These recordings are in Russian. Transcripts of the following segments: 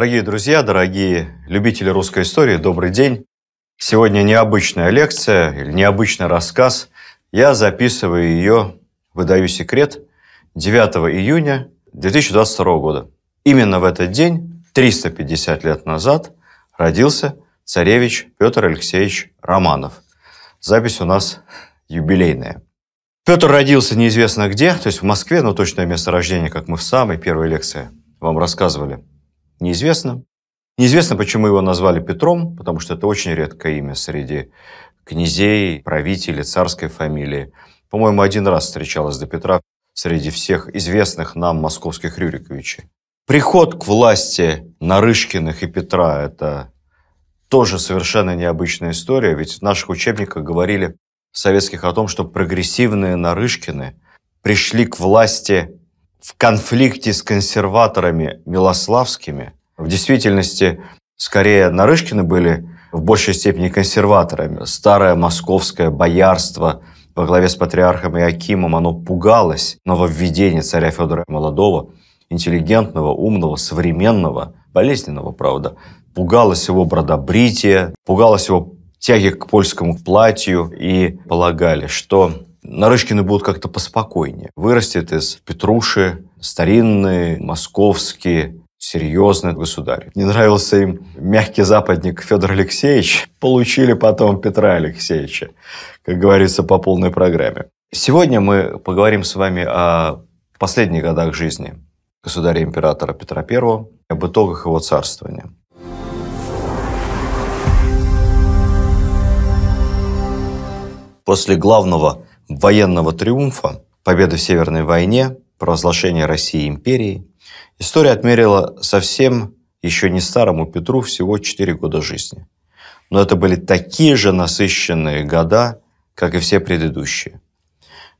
Дорогие друзья, дорогие любители русской истории, добрый день. Сегодня необычная лекция или необычный рассказ. Я записываю ее, выдаю секрет, 9 июня 2022 года. Именно в этот день, 350 лет назад, родился царевич Петр Алексеевич Романов. Запись у нас юбилейная. Петр родился неизвестно где, то есть в Москве, но точное место рождения, как мы в самой первой лекции вам рассказывали – неизвестно. Неизвестно, почему его назвали Петром, потому что это очень редкое имя среди князей, правителей, царской фамилии. По-моему, один раз встречалась до Петра среди всех известных нам московских Рюриковичей. Приход к власти Нарышкиных и Петра – это тоже совершенно необычная история, ведь в наших учебниках говорили советских о том, что прогрессивные Нарышкины пришли к власти в конфликте с консерваторами Милославскими. В действительности, скорее, Нарышкины были в большей степени консерваторами. Старое московское боярство во главе с патриархом Иакимом, оно пугалось нововведения царя Федора Молодого, интеллигентного, умного, современного, болезненного, правда. Пугалось его бродобритие, пугалось его тяги к польскому платью и полагали, что Нарышкины будут как-то поспокойнее. Вырастет из Петруши старинный, московский, серьезный государь. Не нравился им мягкий западник Федор Алексеевич. Получили потом Петра Алексеевича, как говорится, по полной программе. Сегодня мы поговорим с вами о последних годах жизни государя-императора Петра I, об итогах его царствования. После главного военного триумфа, победы в Северной войне, провозглашения России империей, история отмерила совсем еще не старому Петру всего 4 года жизни. Но это были такие же насыщенные года, как и все предыдущие.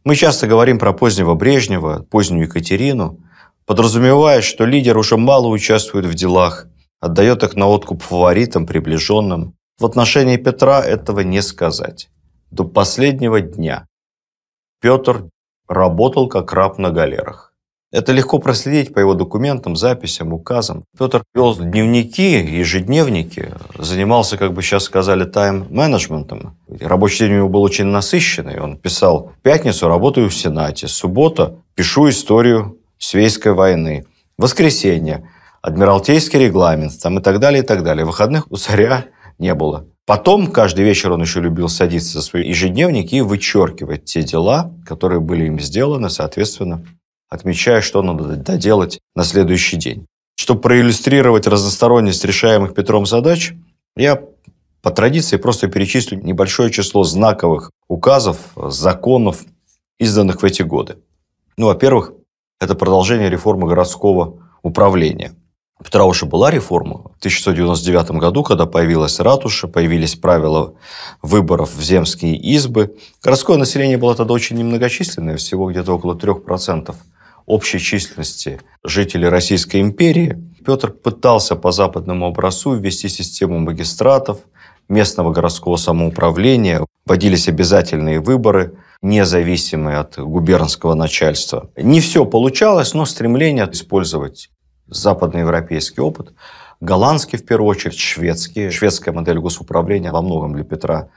Мы часто говорим про позднего Брежнева, позднюю Екатерину, подразумевая, что лидер уже мало участвует в делах, отдает их на откуп фаворитам, приближенным. В отношении Петра этого не сказать. До последнего дня Петр работал как раб на галерах. Это легко проследить по его документам, записям, указам. Петр вел дневники, ежедневники, занимался, как бы сейчас сказали, тайм-менеджментом. Рабочий день у него был очень насыщенный. Он писал пятницу работаю в Сенате, суббота пишу историю Свейской войны, воскресенье Адмиралтейский регламент там, и так далее, и так далее. Выходных у царя не было. Потом каждый вечер он еще любил садиться за свой ежедневник и вычеркивать те дела, которые были им сделаны, соответственно, отмечая, что надо доделать на следующий день. Чтобы проиллюстрировать разносторонность решаемых Петром задач, я по традиции просто перечислю небольшое число знаковых указов, законов, изданных в эти годы. Ну, во-первых, это продолжение реформы городского управления. Петра уже была реформа. В 1699 году, когда появилась ратуша, появились правила выборов в земские избы. Городское население было тогда очень немногочисленное, всего где-то около 3% общей численности жителей Российской империи. Петр пытался по западному образцу ввести систему магистратов, местного городского самоуправления, вводились обязательные выборы, независимые от губернского начальства. Не все получалось, но стремление использовать западноевропейский опыт, голландский, в первую очередь, шведский. Шведская модель госуправления во многом для Петра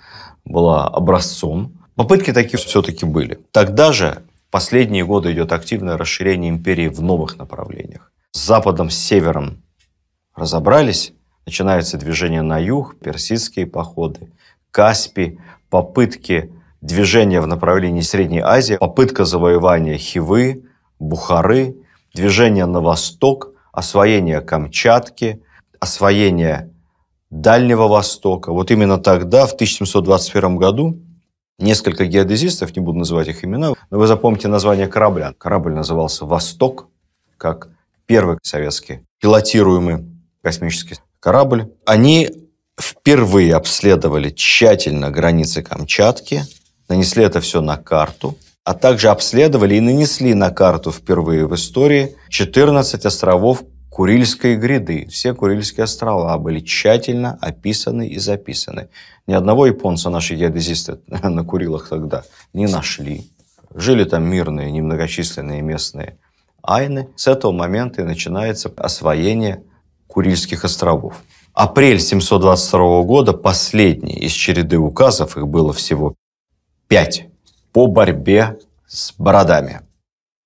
была образцом. Попытки такие все-таки были. Тогда же последние годы идет активное расширение империи в новых направлениях. С западом, с севером разобрались, начинается движение на юг, персидские походы, Каспий, попытки движения в направлении Средней Азии, попытка завоевания Хивы, Бухары, движение на восток, освоение Камчатки, освоение Дальнего Востока. Вот именно тогда, в 1721 году, несколько геодезистов, не буду называть их имена, но вы запомните название корабля. Корабль назывался «Восток», как первый советский пилотируемый космический корабль. Они впервые обследовали тщательно границы Камчатки, нанесли это все на карту, а также обследовали и нанесли на карту впервые в истории 14 островов Курильской гряды. Все Курильские острова были тщательно описаны и записаны. Ни одного японца наши геодезисты на Курилах тогда не нашли. Жили там мирные, немногочисленные местные айны. С этого момента и начинается освоение Курильских островов. Апрель 722 года, последний из череды указов, их было всего пять, по борьбе с бородами.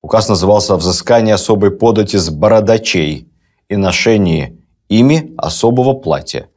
Указ назывался «О взыскании особой подати с бородачей и ношении ими особого платья».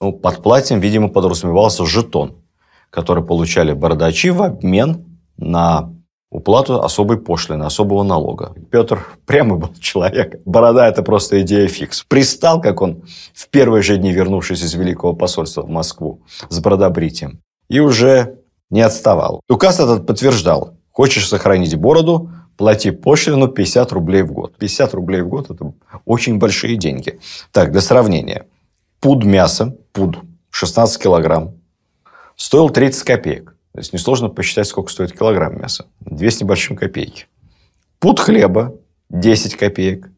Ну, под платьем, видимо, подразумевался жетон, который получали бородачи в обмен на уплату особой пошлины, особого налога. Петр прямо был человек. Борода – это просто идея фикс. Пристал, как он, в первые же дни вернувшись из Великого посольства в Москву с бородобритием. И уже не отставал. Указ этот подтверждал. Хочешь сохранить бороду, плати пошлину 50 рублей в год. 50 рублей в год – это очень большие деньги. Так, для сравнения. Пуд мяса, пуд, 16 килограмм, стоил 30 копеек. То есть, несложно посчитать, сколько стоит килограмм мяса. 2 с небольшим копейки. Пуд хлеба – 10 копеек.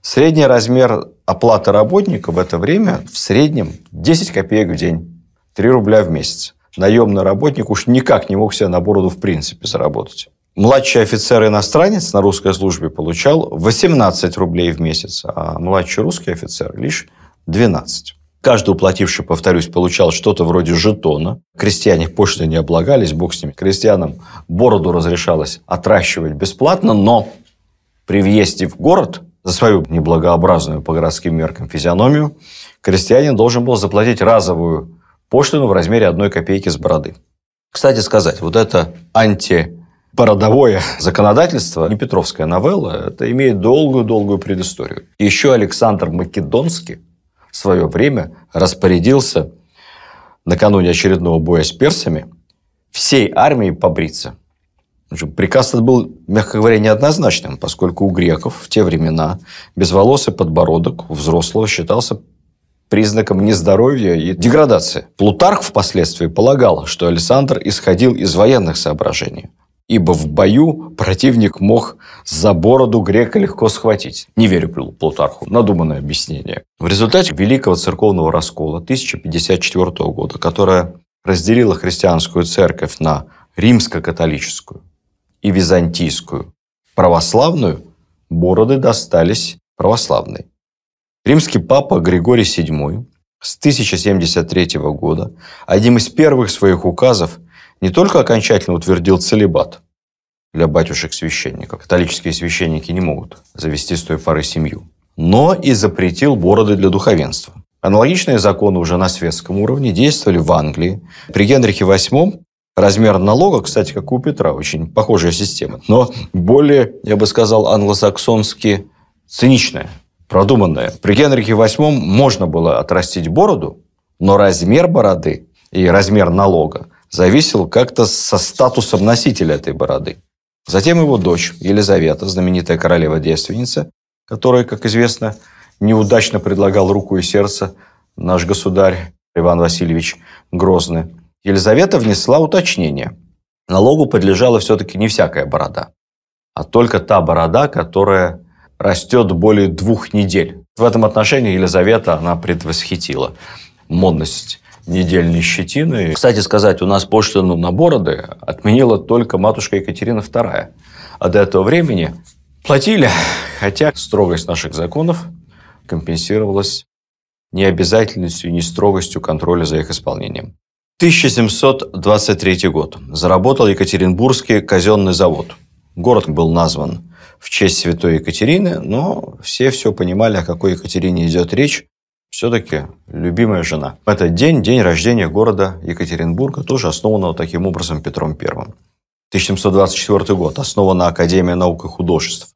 Средний размер оплаты работника в это время в среднем 10 копеек в день, 3 рубля в месяц наемный работник уж никак не мог себя на бороду в принципе заработать. Младший офицер-иностранец на русской службе получал 18 рублей в месяц, а младший русский офицер лишь 12. Каждый уплативший, повторюсь, получал что-то вроде жетона. Крестьяне пошлины не облагались, бог с ними. Крестьянам бороду разрешалось отращивать бесплатно, но при въезде в город за свою неблагообразную по городским меркам физиономию крестьянин должен был заплатить разовую пошлину в размере одной копейки с бороды. Кстати сказать, вот это антибородовое законодательство, не Петровская новелла, это имеет долгую-долгую предысторию. Еще Александр Македонский в свое время распорядился накануне очередного боя с персами всей армии побриться. Приказ этот был, мягко говоря, неоднозначным, поскольку у греков в те времена безволосый подбородок у взрослого считался признаком нездоровья и деградации. Плутарх впоследствии полагал, что Александр исходил из военных соображений, ибо в бою противник мог за бороду грека легко схватить. Не верю Плутарху, надуманное объяснение. В результате Великого церковного раскола 1054 года, которое разделило христианскую церковь на римско-католическую и византийскую, православную, бороды достались православной. Римский папа Григорий VII с 1073 года одним из первых своих указов не только окончательно утвердил целебат для батюшек-священников, католические священники не могут завести с той поры семью, но и запретил бороды для духовенства. Аналогичные законы уже на светском уровне действовали в Англии. При Генрихе VIII размер налога, кстати, как у Петра, очень похожая система, но более, я бы сказал, англосаксонски циничная продуманное. При Генрихе VIII можно было отрастить бороду, но размер бороды и размер налога зависел как-то со статусом носителя этой бороды. Затем его дочь Елизавета, знаменитая королева-девственница, которая, как известно, неудачно предлагал руку и сердце наш государь Иван Васильевич Грозный. Елизавета внесла уточнение. Налогу подлежала все-таки не всякая борода, а только та борода, которая растет более двух недель. В этом отношении Елизавета, она предвосхитила модность недельной щетины. Кстати сказать, у нас пошлину на бороды отменила только матушка Екатерина II. А до этого времени платили, хотя строгость наших законов компенсировалась необязательностью и нестрогостью контроля за их исполнением. 1723 год. Заработал Екатеринбургский казенный завод. Город был назван в честь святой Екатерины, но все все понимали, о какой Екатерине идет речь. Все-таки любимая жена. Этот день – день рождения города Екатеринбурга, тоже основанного таким образом Петром I. 1724 год. Основана Академия наук и художеств.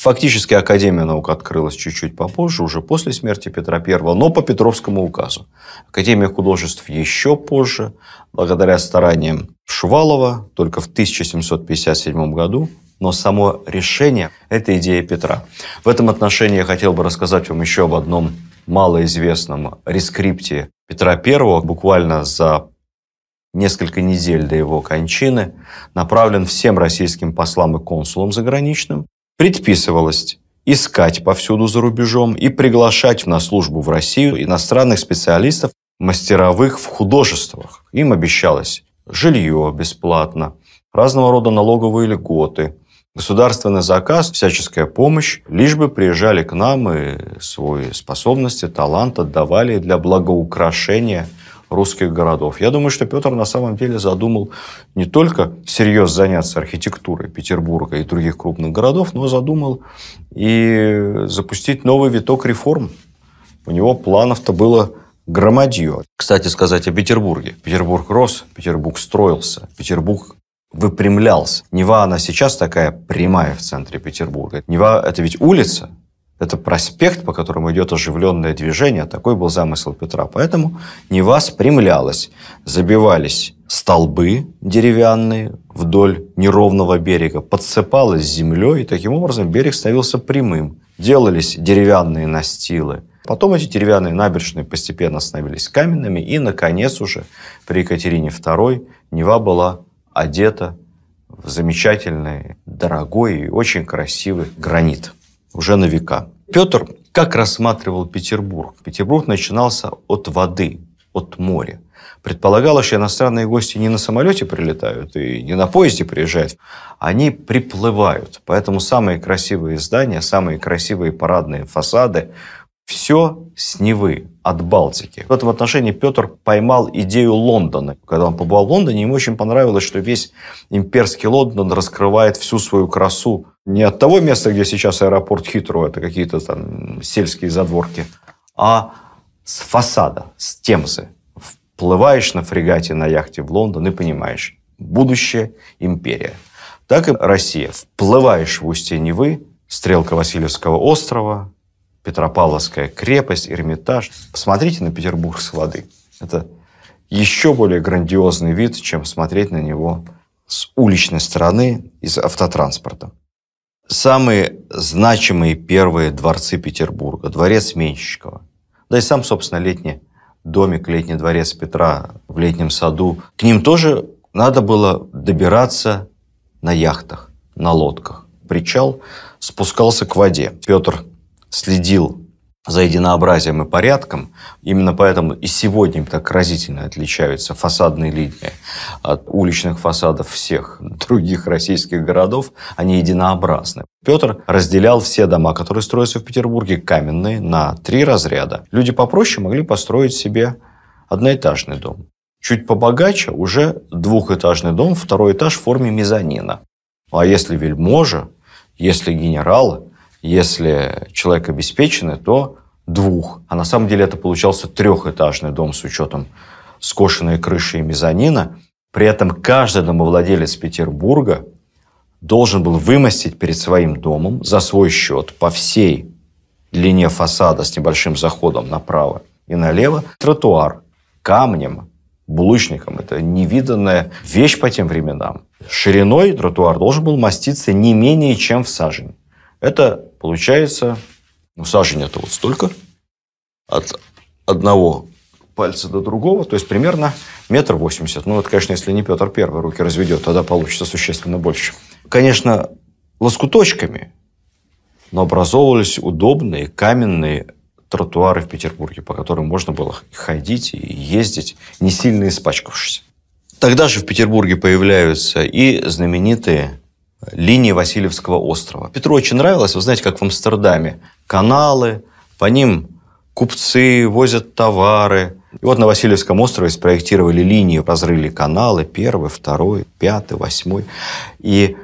Фактически Академия наук открылась чуть-чуть попозже, уже после смерти Петра I, но по Петровскому указу. Академия художеств еще позже, благодаря стараниям Шувалова, только в 1757 году, но само решение – это идея Петра. В этом отношении я хотел бы рассказать вам еще об одном малоизвестном рескрипте Петра I, буквально за несколько недель до его кончины, направлен всем российским послам и консулам заграничным, предписывалось искать повсюду за рубежом и приглашать на службу в Россию иностранных специалистов, мастеровых в художествах. Им обещалось жилье бесплатно, разного рода налоговые льготы, государственный заказ, всяческая помощь, лишь бы приезжали к нам и свои способности, талант отдавали для благоукрашения русских городов. Я думаю, что Петр на самом деле задумал не только серьезно заняться архитектурой Петербурга и других крупных городов, но задумал и запустить новый виток реформ. У него планов-то было громадье. Кстати сказать о Петербурге. Петербург рос, Петербург строился, Петербург выпрямлялся. Нева, она сейчас такая прямая в центре Петербурга. Нева – это ведь улица, это проспект, по которому идет оживленное движение. Такой был замысел Петра. Поэтому Нева спрямлялась. Забивались столбы деревянные вдоль неровного берега, подсыпалась землей, и таким образом берег становился прямым. Делались деревянные настилы. Потом эти деревянные набережные постепенно становились каменными, и, наконец, уже при Екатерине II Нева была одета в замечательный, дорогой и очень красивый гранит уже на века. Петр как рассматривал Петербург? Петербург начинался от воды, от моря. Предполагалось, что иностранные гости не на самолете прилетают и не на поезде приезжают. Они приплывают. Поэтому самые красивые здания, самые красивые парадные фасады, все с Невы, от Балтики. В этом отношении Петр поймал идею Лондона. Когда он побывал в Лондоне, ему очень понравилось, что весь имперский Лондон раскрывает всю свою красу. Не от того места, где сейчас аэропорт Хитро, это какие-то там сельские задворки, а с фасада, с Темзы. Вплываешь на фрегате, на яхте в Лондон и понимаешь, будущее империя. Так и Россия. Вплываешь в устье Невы, стрелка Васильевского острова, Петропавловская крепость, Эрмитаж. Посмотрите на Петербург с воды. Это еще более грандиозный вид, чем смотреть на него с уличной стороны из автотранспорта. Самые значимые первые дворцы Петербурга. Дворец Менщикова. Да и сам, собственно, летний домик, летний дворец Петра в летнем саду. К ним тоже надо было добираться на яхтах, на лодках. Причал спускался к воде. Петр следил за единообразием и порядком. Именно поэтому и сегодня так разительно отличаются фасадные линии от уличных фасадов всех других российских городов. Они единообразны. Петр разделял все дома, которые строятся в Петербурге, каменные, на три разряда. Люди попроще могли построить себе одноэтажный дом. Чуть побогаче уже двухэтажный дом, второй этаж в форме мезонина. А если вельможа, если генералы, если человек обеспеченный, то двух. А на самом деле это получался трехэтажный дом с учетом скошенной крыши и мезонина. При этом каждый домовладелец Петербурга должен был вымостить перед своим домом за свой счет по всей длине фасада с небольшим заходом направо и налево тротуар камнем, булыжником. Это невиданная вещь по тем временам. Шириной тротуар должен был маститься не менее чем в сажень. Это Получается, ну, сажень это вот столько, от одного пальца до другого, то есть примерно метр восемьдесят. Ну, вот, конечно, если не Петр Первый руки разведет, тогда получится существенно больше. Конечно, лоскуточками, но образовывались удобные каменные тротуары в Петербурге, по которым можно было ходить и ездить, не сильно испачкавшись. Тогда же в Петербурге появляются и знаменитые линии Васильевского острова. Петру очень нравилось, вы знаете, как в Амстердаме, каналы, по ним купцы возят товары. И вот на Васильевском острове спроектировали линии, разрыли каналы, первый, второй, пятый, восьмой. И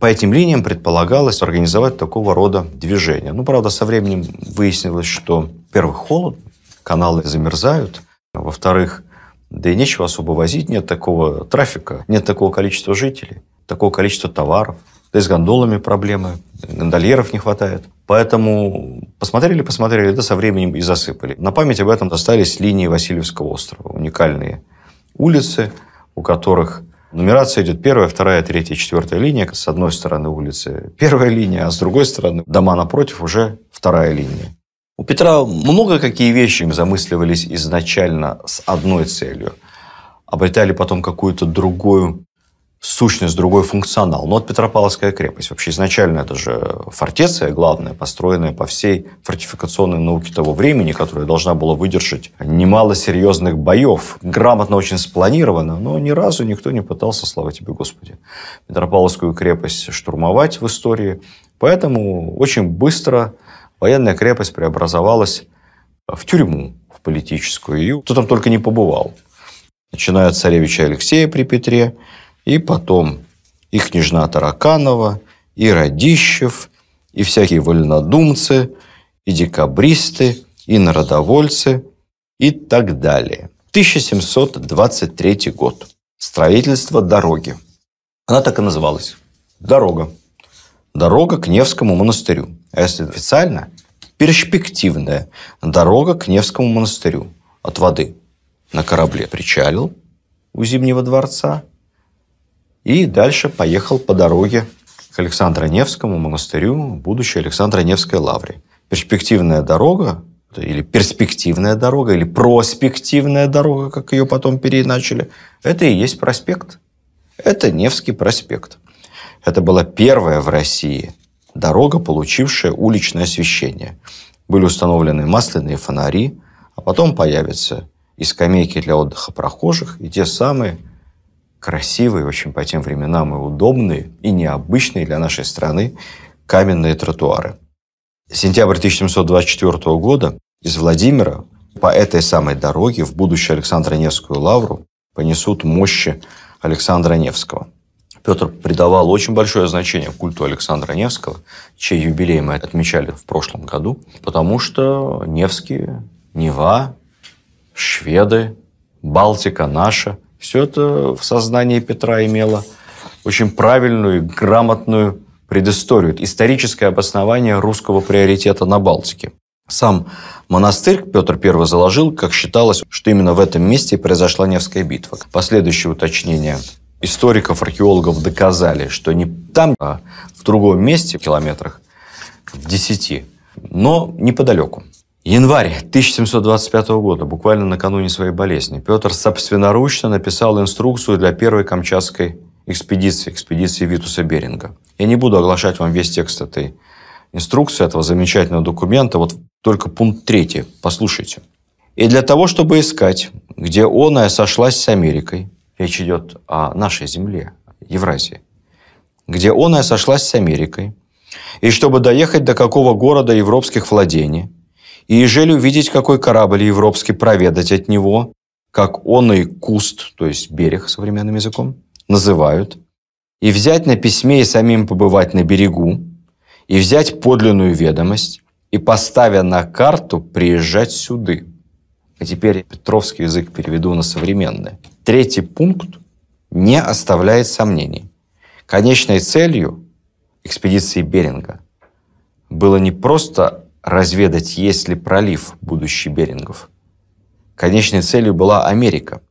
по этим линиям предполагалось организовать такого рода движение. Ну, правда, со временем выяснилось, что, во-первых, холод, каналы замерзают, во-вторых, да и нечего особо возить, нет такого трафика, нет такого количества жителей такого количества товаров. Да и с гондолами проблемы, гондольеров не хватает. Поэтому посмотрели, посмотрели, да со временем и засыпали. На память об этом остались линии Васильевского острова, уникальные улицы, у которых нумерация идет первая, вторая, третья, четвертая линия. С одной стороны улицы первая линия, а с другой стороны дома напротив уже вторая линия. У Петра много какие вещи замысливались изначально с одной целью. Обретали потом какую-то другую сущность, другой функционал. Но вот Петропавловская крепость. Вообще изначально это же фортеция главная, построенная по всей фортификационной науке того времени, которая должна была выдержать немало серьезных боев. Грамотно очень спланировано, но ни разу никто не пытался, слава тебе, Господи, Петропавловскую крепость штурмовать в истории. Поэтому очень быстро военная крепость преобразовалась в тюрьму, в политическую. И кто там только не побывал. Начиная от царевича Алексея при Петре, и потом и княжна Тараканова, и Радищев, и всякие вольнодумцы, и декабристы, и народовольцы, и так далее. 1723 год. Строительство дороги. Она так и называлась. Дорога. Дорога к Невскому монастырю. А если официально, перспективная дорога к Невскому монастырю от воды. На корабле причалил у Зимнего дворца – и дальше поехал по дороге к Александра Невскому монастырю, будущей Александра Невской лавре. Перспективная дорога, или перспективная дорога, или проспективная дорога, как ее потом переначали, это и есть проспект. Это Невский проспект. Это была первая в России дорога, получившая уличное освещение. Были установлены масляные фонари, а потом появятся и скамейки для отдыха прохожих, и те самые красивые, очень по тем временам и удобные, и необычные для нашей страны каменные тротуары. Сентябрь 1724 года из Владимира по этой самой дороге в будущую Александра Невскую лавру понесут мощи Александра Невского. Петр придавал очень большое значение культу Александра Невского, чей юбилей мы отмечали в прошлом году, потому что Невские, Нева, шведы, Балтика наша – все это в сознании Петра имело очень правильную и грамотную предысторию, историческое обоснование русского приоритета на Балтике. Сам монастырь Петр I заложил, как считалось, что именно в этом месте произошла Невская битва. Последующие уточнения историков, археологов доказали, что не там, а в другом месте, в километрах, в десяти, но неподалеку. Январь 1725 года, буквально накануне своей болезни, Петр собственноручно написал инструкцию для первой камчатской экспедиции, экспедиции Витуса Беринга. Я не буду оглашать вам весь текст этой инструкции, этого замечательного документа, вот только пункт третий, послушайте. «И для того, чтобы искать, где оная сошлась с Америкой, речь идет о нашей земле, Евразии, где оная сошлась с Америкой, и чтобы доехать до какого города европейских владений – и ежели увидеть, какой корабль европский, проведать от него, как он и куст, то есть берег современным языком, называют, и взять на письме и самим побывать на берегу, и взять подлинную ведомость, и, поставя на карту, приезжать сюды. А теперь петровский язык переведу на современный. Третий пункт не оставляет сомнений. Конечной целью экспедиции Беринга было не просто разведать, есть ли пролив будущий Берингов. Конечной целью была Америка.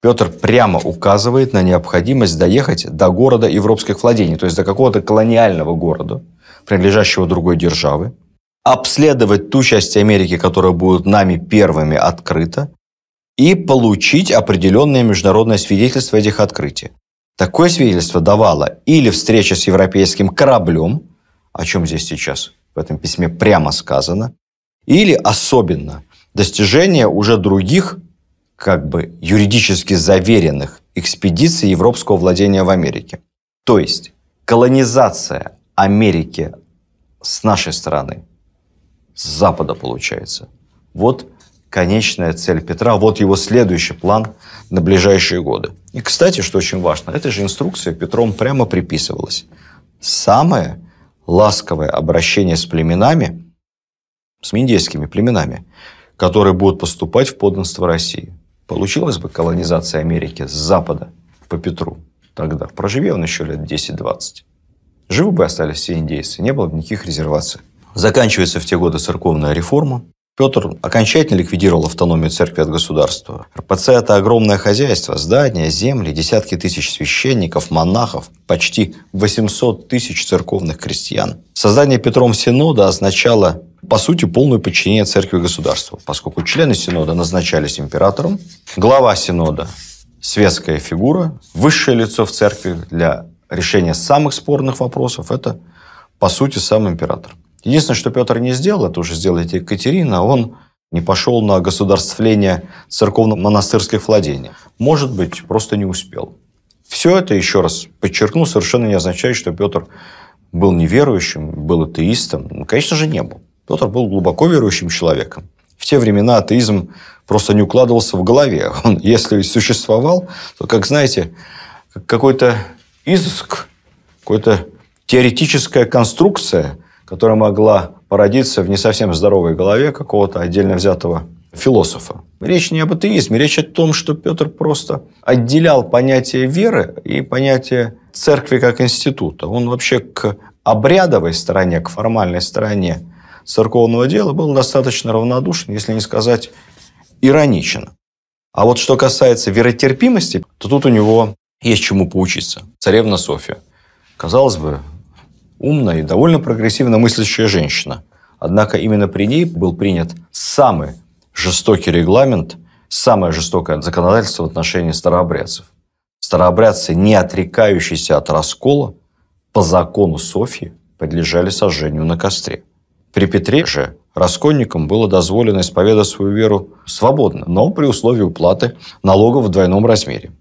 Петр прямо указывает на необходимость доехать до города европейских владений, то есть до какого-то колониального города, принадлежащего другой державы, обследовать ту часть Америки, которая будет нами первыми открыта, и получить определенное международное свидетельство этих открытий. Такое свидетельство давало или встреча с европейским кораблем, о чем здесь сейчас – в этом письме прямо сказано, или особенно достижение уже других, как бы юридически заверенных экспедиций европского владения в Америке. То есть колонизация Америки с нашей стороны, с Запада получается. Вот конечная цель Петра, вот его следующий план на ближайшие годы. И, кстати, что очень важно, эта же инструкция Петром прямо приписывалась. Самое ласковое обращение с племенами, с индейскими племенами, которые будут поступать в подданство России. Получилась бы колонизация Америки с запада по Петру тогда. Проживи он еще лет 10-20. Живы бы остались все индейцы, не было бы никаких резерваций. Заканчивается в те годы церковная реформа. Петр окончательно ликвидировал автономию церкви от государства. РПЦ – это огромное хозяйство, здания, земли, десятки тысяч священников, монахов, почти 800 тысяч церковных крестьян. Создание Петром Синода означало, по сути, полное подчинение церкви государству, поскольку члены Синода назначались императором, глава Синода – светская фигура, высшее лицо в церкви для решения самых спорных вопросов – это, по сути, сам император. Единственное, что Петр не сделал, это уже сделает Екатерина, он не пошел на государствление церковно-монастырских владений. Может быть, просто не успел. Все это, еще раз подчеркну, совершенно не означает, что Петр был неверующим, был атеистом. конечно же, не был. Петр был глубоко верующим человеком. В те времена атеизм просто не укладывался в голове. Он, если существовал, то, как знаете, какой-то изыск, какой-то теоретическая конструкция – которая могла породиться в не совсем здоровой голове какого-то отдельно взятого философа. Речь не об атеизме, речь о том, что Петр просто отделял понятие веры и понятие церкви как института. Он вообще к обрядовой стороне, к формальной стороне церковного дела был достаточно равнодушен, если не сказать ироничен. А вот что касается веротерпимости, то тут у него есть чему поучиться. Царевна Софья. Казалось бы, умная и довольно прогрессивно мыслящая женщина. Однако именно при ней был принят самый жестокий регламент, самое жестокое законодательство в отношении старообрядцев. Старообрядцы, не отрекающиеся от раскола, по закону Софьи подлежали сожжению на костре. При Петре же раскольникам было дозволено исповедовать свою веру свободно, но при условии уплаты налогов в двойном размере.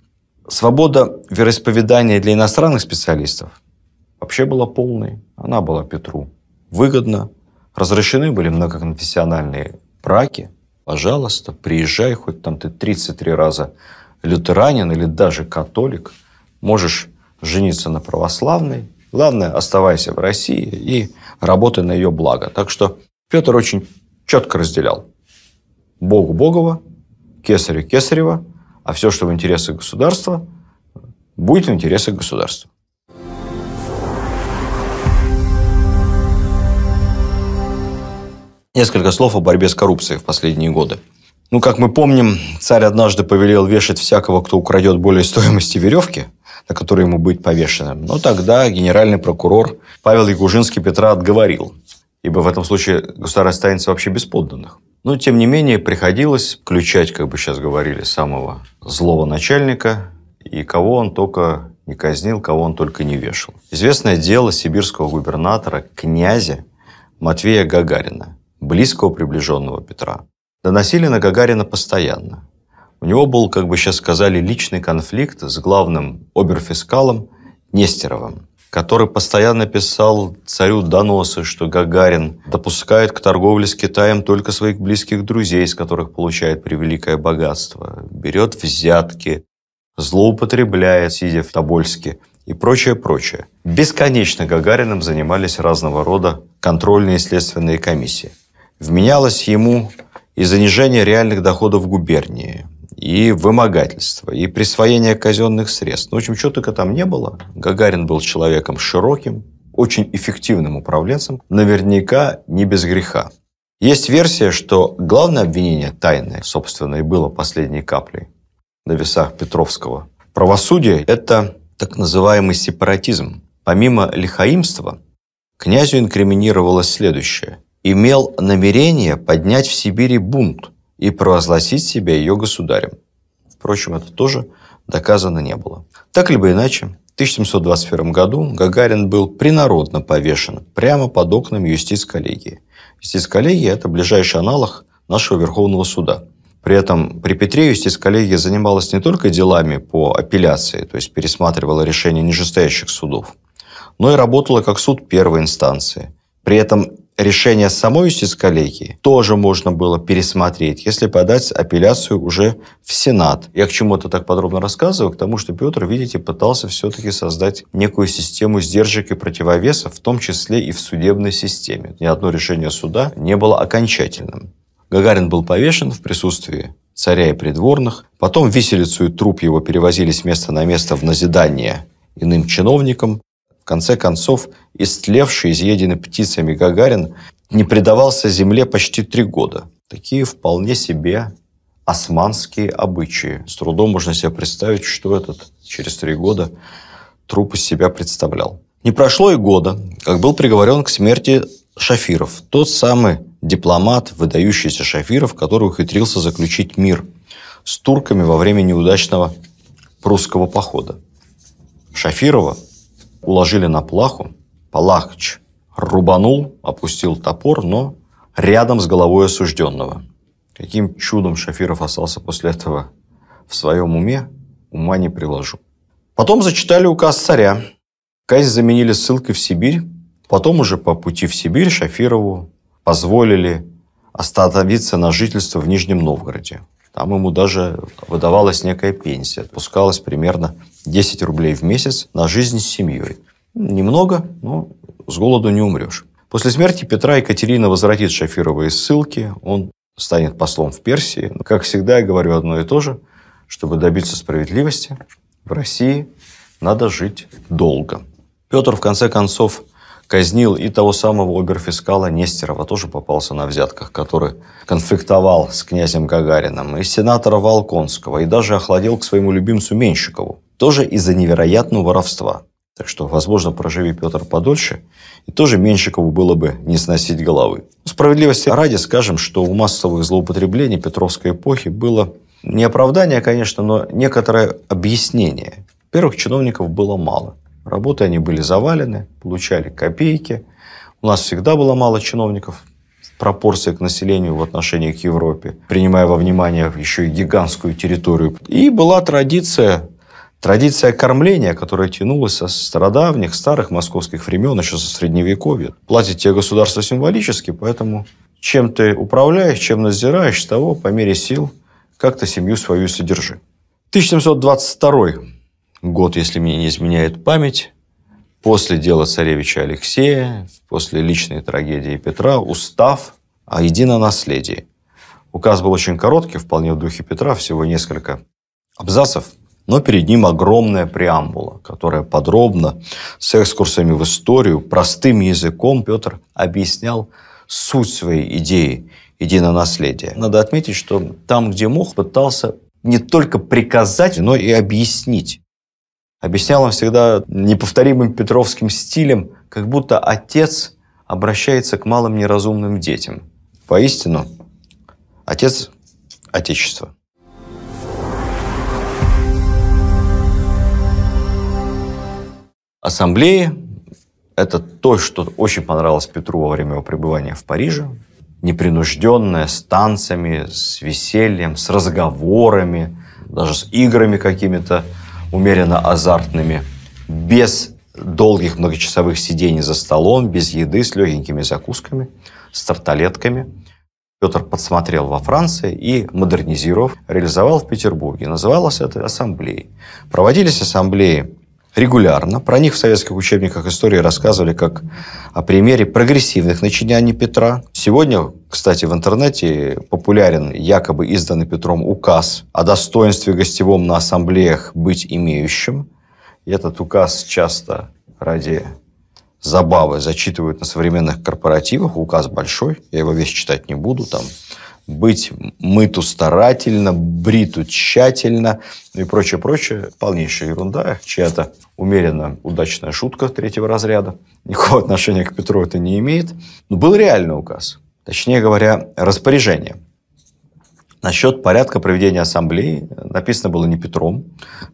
Свобода вероисповедания для иностранных специалистов вообще была полной. Она была Петру выгодна. Разрешены были многоконфессиональные браки. Пожалуйста, приезжай, хоть там ты 33 раза лютеранин или даже католик, можешь жениться на православной. Главное, оставайся в России и работай на ее благо. Так что Петр очень четко разделял Богу Богова, Кесарю Кесарева, а все, что в интересах государства, будет в интересах государства. Несколько слов о борьбе с коррупцией в последние годы. Ну, как мы помним, царь однажды повелел вешать всякого, кто украдет более стоимости веревки, на которой ему быть повешенным. Но тогда генеральный прокурор Павел Ягужинский Петра отговорил, ибо в этом случае государь останется вообще без подданных. Но, тем не менее, приходилось включать, как бы сейчас говорили, самого злого начальника, и кого он только не казнил, кого он только не вешал. Известное дело сибирского губернатора, князя Матвея Гагарина – близкого приближенного Петра. Доносили на Гагарина постоянно. У него был, как бы сейчас сказали, личный конфликт с главным оберфискалом Нестеровым, который постоянно писал царю доносы, что Гагарин допускает к торговле с Китаем только своих близких друзей, из которых получает превеликое богатство, берет взятки, злоупотребляет, сидя в Тобольске, и прочее, прочее. Бесконечно Гагарином занимались разного рода контрольные и следственные комиссии вменялось ему и занижение реальных доходов губернии, и вымогательство, и присвоение казенных средств. Ну, в общем, чего только там не было. Гагарин был человеком широким, очень эффективным управленцем, наверняка не без греха. Есть версия, что главное обвинение тайное, собственно, и было последней каплей на весах Петровского. правосудия. это так называемый сепаратизм. Помимо лихаимства, князю инкриминировалось следующее имел намерение поднять в Сибири бунт и провозгласить себя ее государем. Впрочем, это тоже доказано не было. Так либо иначе, в 1721 году Гагарин был принародно повешен прямо под окнами юстиц-коллегии. Юстиц-коллегия – это ближайший аналог нашего Верховного суда. При этом при Петре юстиц-коллегия занималась не только делами по апелляции, то есть пересматривала решения нижестоящих судов, но и работала как суд первой инстанции. При этом решение самой сисколейки тоже можно было пересмотреть, если подать апелляцию уже в Сенат. Я к чему-то так подробно рассказываю, к тому, что Петр, видите, пытался все-таки создать некую систему сдержек и противовесов, в том числе и в судебной системе. Ни одно решение суда не было окончательным. Гагарин был повешен в присутствии царя и придворных. Потом виселицу и труп его перевозили с места на место в назидание иным чиновникам. В конце концов, истлевший, изъеденный птицами Гагарин не предавался земле почти три года. Такие вполне себе османские обычаи. С трудом можно себе представить, что этот через три года труп из себя представлял. Не прошло и года, как был приговорен к смерти Шафиров, тот самый дипломат, выдающийся Шафиров, который ухитрился заключить мир с турками во время неудачного прусского похода. Шафирова уложили на плаху. Палахч рубанул, опустил топор, но рядом с головой осужденного. Каким чудом Шафиров остался после этого в своем уме, ума не приложу. Потом зачитали указ царя. Казнь заменили ссылкой в Сибирь. Потом уже по пути в Сибирь Шафирову позволили остановиться на жительство в Нижнем Новгороде. Там ему даже выдавалась некая пенсия. Отпускалось примерно 10 рублей в месяц на жизнь с семьей. Немного, но с голоду не умрешь. После смерти Петра Екатерина возвратит Шафирова из ссылки. Он станет послом в Персии. Но, ну, как всегда, я говорю одно и то же. Чтобы добиться справедливости в России, надо жить долго. Петр, в конце концов, казнил и того самого оберфискала Нестерова, тоже попался на взятках, который конфликтовал с князем Гагарином, и сенатора Волконского, и даже охладил к своему любимцу Менщикову, тоже из-за невероятного воровства. Так что, возможно, проживи Петр подольше, и тоже Менщикову было бы не сносить головы. Ну, справедливости ради скажем, что у массовых злоупотреблений Петровской эпохи было не оправдание, конечно, но некоторое объяснение. во Первых чиновников было мало. Работы они были завалены, получали копейки. У нас всегда было мало чиновников в пропорции к населению в отношении к Европе, принимая во внимание еще и гигантскую территорию. И была традиция Традиция кормления, которая тянулась со стародавних, старых московских времен, еще со средневековья. Платит тебе государство символически, поэтому чем ты управляешь, чем назираешь, того по мере сил как-то семью свою содержи. 1722 год, если мне не изменяет память, после дела царевича Алексея, после личной трагедии Петра, устав о единонаследии. Указ был очень короткий, вполне в духе Петра, всего несколько абзацев, но перед ним огромная преамбула, которая подробно, с экскурсами в историю, простым языком Петр объяснял суть своей идеи единонаследия. Надо отметить, что там, где мог, пытался не только приказать, но и объяснить Объяснял он всегда неповторимым петровским стилем, как будто отец обращается к малым неразумным детям. Поистину, отец – отечество. Ассамблеи – это то, что очень понравилось Петру во время его пребывания в Париже. Непринужденная, с танцами, с весельем, с разговорами, даже с играми какими-то – умеренно азартными, без долгих многочасовых сидений за столом, без еды, с легенькими закусками, с тарталетками. Петр подсмотрел во Франции и, модернизировав, реализовал в Петербурге. Называлось это ассамблеей. Проводились ассамблеи регулярно. Про них в советских учебниках истории рассказывали как о примере прогрессивных начиняний Петра. Сегодня, кстати, в интернете популярен якобы изданный Петром указ о достоинстве гостевом на ассамблеях быть имеющим. И этот указ часто ради забавы зачитывают на современных корпоративах. Указ большой, я его весь читать не буду, там быть мыту старательно, бриту тщательно и прочее, прочее. Полнейшая ерунда, чья-то умеренно удачная шутка третьего разряда. Никакого отношения к Петру это не имеет. Но был реальный указ, точнее говоря, распоряжение. Насчет порядка проведения ассамблеи написано было не Петром,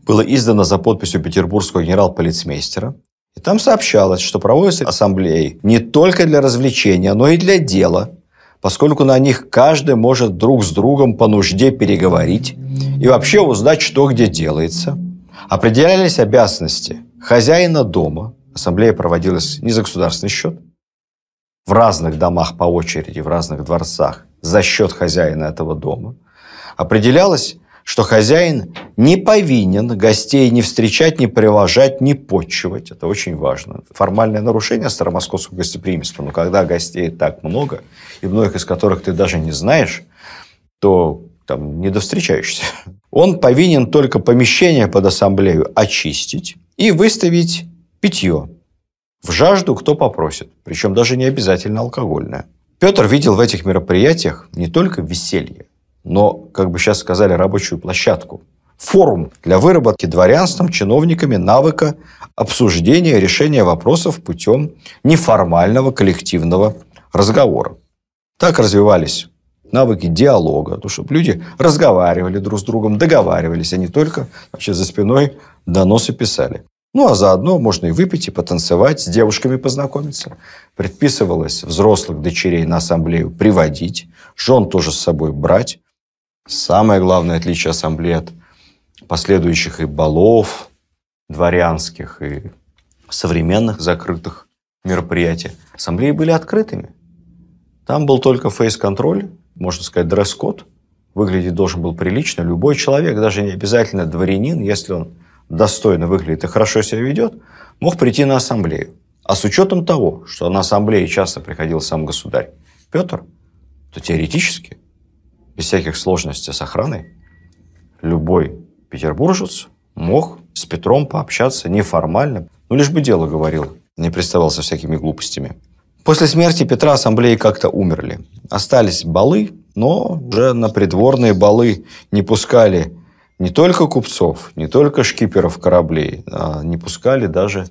было издано за подписью петербургского генерал-полицмейстера. И там сообщалось, что проводится ассамблеи не только для развлечения, но и для дела – поскольку на них каждый может друг с другом по нужде переговорить и вообще узнать, что где делается. Определялись обязанности хозяина дома, ассамблея проводилась не за государственный счет, в разных домах по очереди, в разных дворцах за счет хозяина этого дома. Определялась что хозяин не повинен гостей не встречать, не приложать, не подчивать. Это очень важно. Формальное нарушение старомосковского гостеприимства. Но когда гостей так много, и многих из которых ты даже не знаешь, то там не довстречаешься. Он повинен только помещение под ассамблею очистить и выставить питье. В жажду кто попросит, причем даже не обязательно алкогольное. Петр видел в этих мероприятиях не только веселье, но, как бы сейчас сказали, рабочую площадку. Форум для выработки дворянством, чиновниками навыка обсуждения решения вопросов путем неформального коллективного разговора. Так развивались навыки диалога, то, чтобы люди разговаривали друг с другом, договаривались, а не только вообще за спиной доносы писали. Ну, а заодно можно и выпить, и потанцевать, с девушками познакомиться. Предписывалось взрослых дочерей на ассамблею приводить, жен тоже с собой брать. Самое главное отличие ассамблеи от последующих и балов дворянских, и современных закрытых мероприятий. Ассамблеи были открытыми. Там был только фейс-контроль, можно сказать, дресс-код. Выглядеть должен был прилично. Любой человек, даже не обязательно дворянин, если он достойно выглядит и хорошо себя ведет, мог прийти на ассамблею. А с учетом того, что на ассамблеи часто приходил сам государь Петр, то теоретически без всяких сложностей с охраной, любой петербуржец мог с Петром пообщаться неформально, ну лишь бы дело говорил, не приставал всякими глупостями. После смерти Петра ассамблеи как-то умерли. Остались балы, но уже на придворные балы не пускали не только купцов, не только шкиперов кораблей, а не пускали даже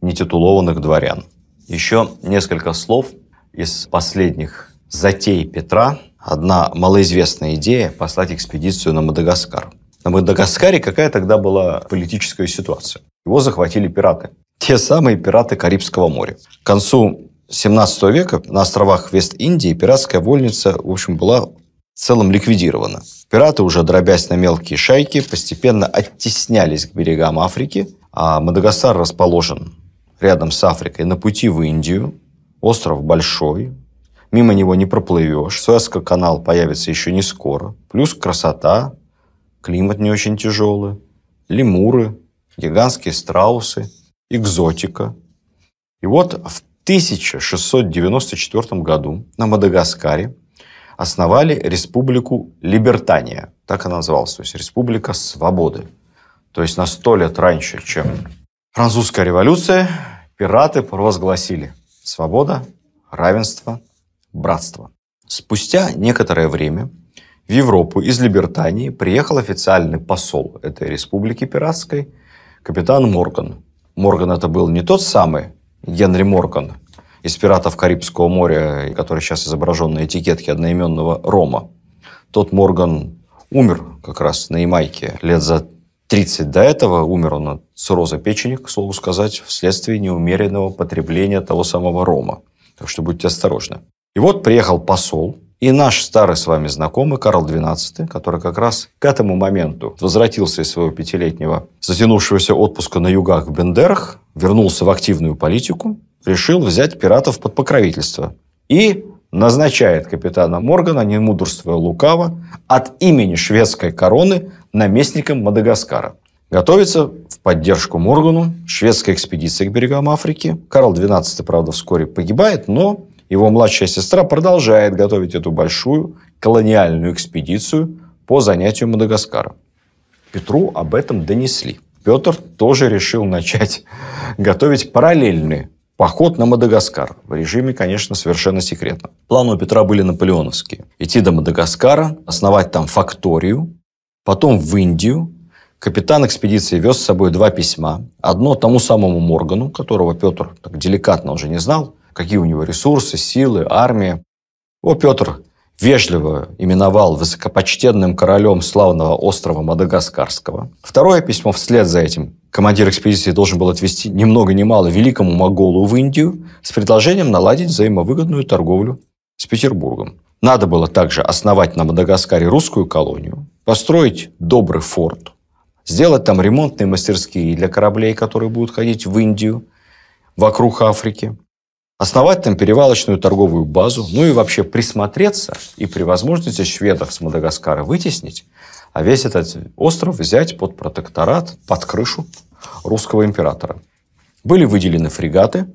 нетитулованных дворян. Еще несколько слов из последних затей Петра одна малоизвестная идея – послать экспедицию на Мадагаскар. На Мадагаскаре какая тогда была политическая ситуация? Его захватили пираты. Те самые пираты Карибского моря. К концу 17 века на островах Вест-Индии пиратская вольница, в общем, была в целом ликвидирована. Пираты, уже дробясь на мелкие шайки, постепенно оттеснялись к берегам Африки, а Мадагаскар расположен рядом с Африкой на пути в Индию. Остров большой, мимо него не проплывешь. Суэцкий канал появится еще не скоро. Плюс красота, климат не очень тяжелый, лемуры, гигантские страусы, экзотика. И вот в 1694 году на Мадагаскаре основали республику Либертания. Так она называлась, то есть республика свободы. То есть на сто лет раньше, чем французская революция, пираты провозгласили свобода, равенство – братства. Спустя некоторое время в Европу из Либертании приехал официальный посол этой республики пиратской, капитан Морган. Морган это был не тот самый Генри Морган из «Пиратов Карибского моря», который сейчас изображен на этикетке одноименного Рома. Тот Морган умер как раз на Ямайке лет за 30 до этого. Умер он от цирроза печени, к слову сказать, вследствие неумеренного потребления того самого Рома. Так что будьте осторожны. И вот приехал посол, и наш старый с вами знакомый Карл XII, который как раз к этому моменту возвратился из своего пятилетнего затянувшегося отпуска на югах в Бендерах, вернулся в активную политику, решил взять пиратов под покровительство. И назначает капитана Моргана, не мудрствуя лукаво, от имени шведской короны наместником Мадагаскара. Готовится в поддержку Моргану шведская экспедиция к берегам Африки. Карл XII, правда, вскоре погибает, но его младшая сестра продолжает готовить эту большую колониальную экспедицию по занятию Мадагаскара. Петру об этом донесли. Петр тоже решил начать готовить параллельный поход на Мадагаскар. В режиме, конечно, совершенно секретно. Планы у Петра были наполеоновские. Идти до Мадагаскара, основать там факторию, потом в Индию. Капитан экспедиции вез с собой два письма. Одно тому самому Моргану, которого Петр так деликатно уже не знал, какие у него ресурсы, силы, армия. О, Петр вежливо именовал высокопочтенным королем славного острова Мадагаскарского. Второе письмо вслед за этим командир экспедиции должен был отвести ни много ни мало великому моголу в Индию с предложением наладить взаимовыгодную торговлю с Петербургом. Надо было также основать на Мадагаскаре русскую колонию, построить добрый форт, сделать там ремонтные мастерские для кораблей, которые будут ходить в Индию, вокруг Африки, основать там перевалочную торговую базу, ну и вообще присмотреться и при возможности шведов с Мадагаскара вытеснить, а весь этот остров взять под протекторат, под крышу русского императора. Были выделены фрегаты.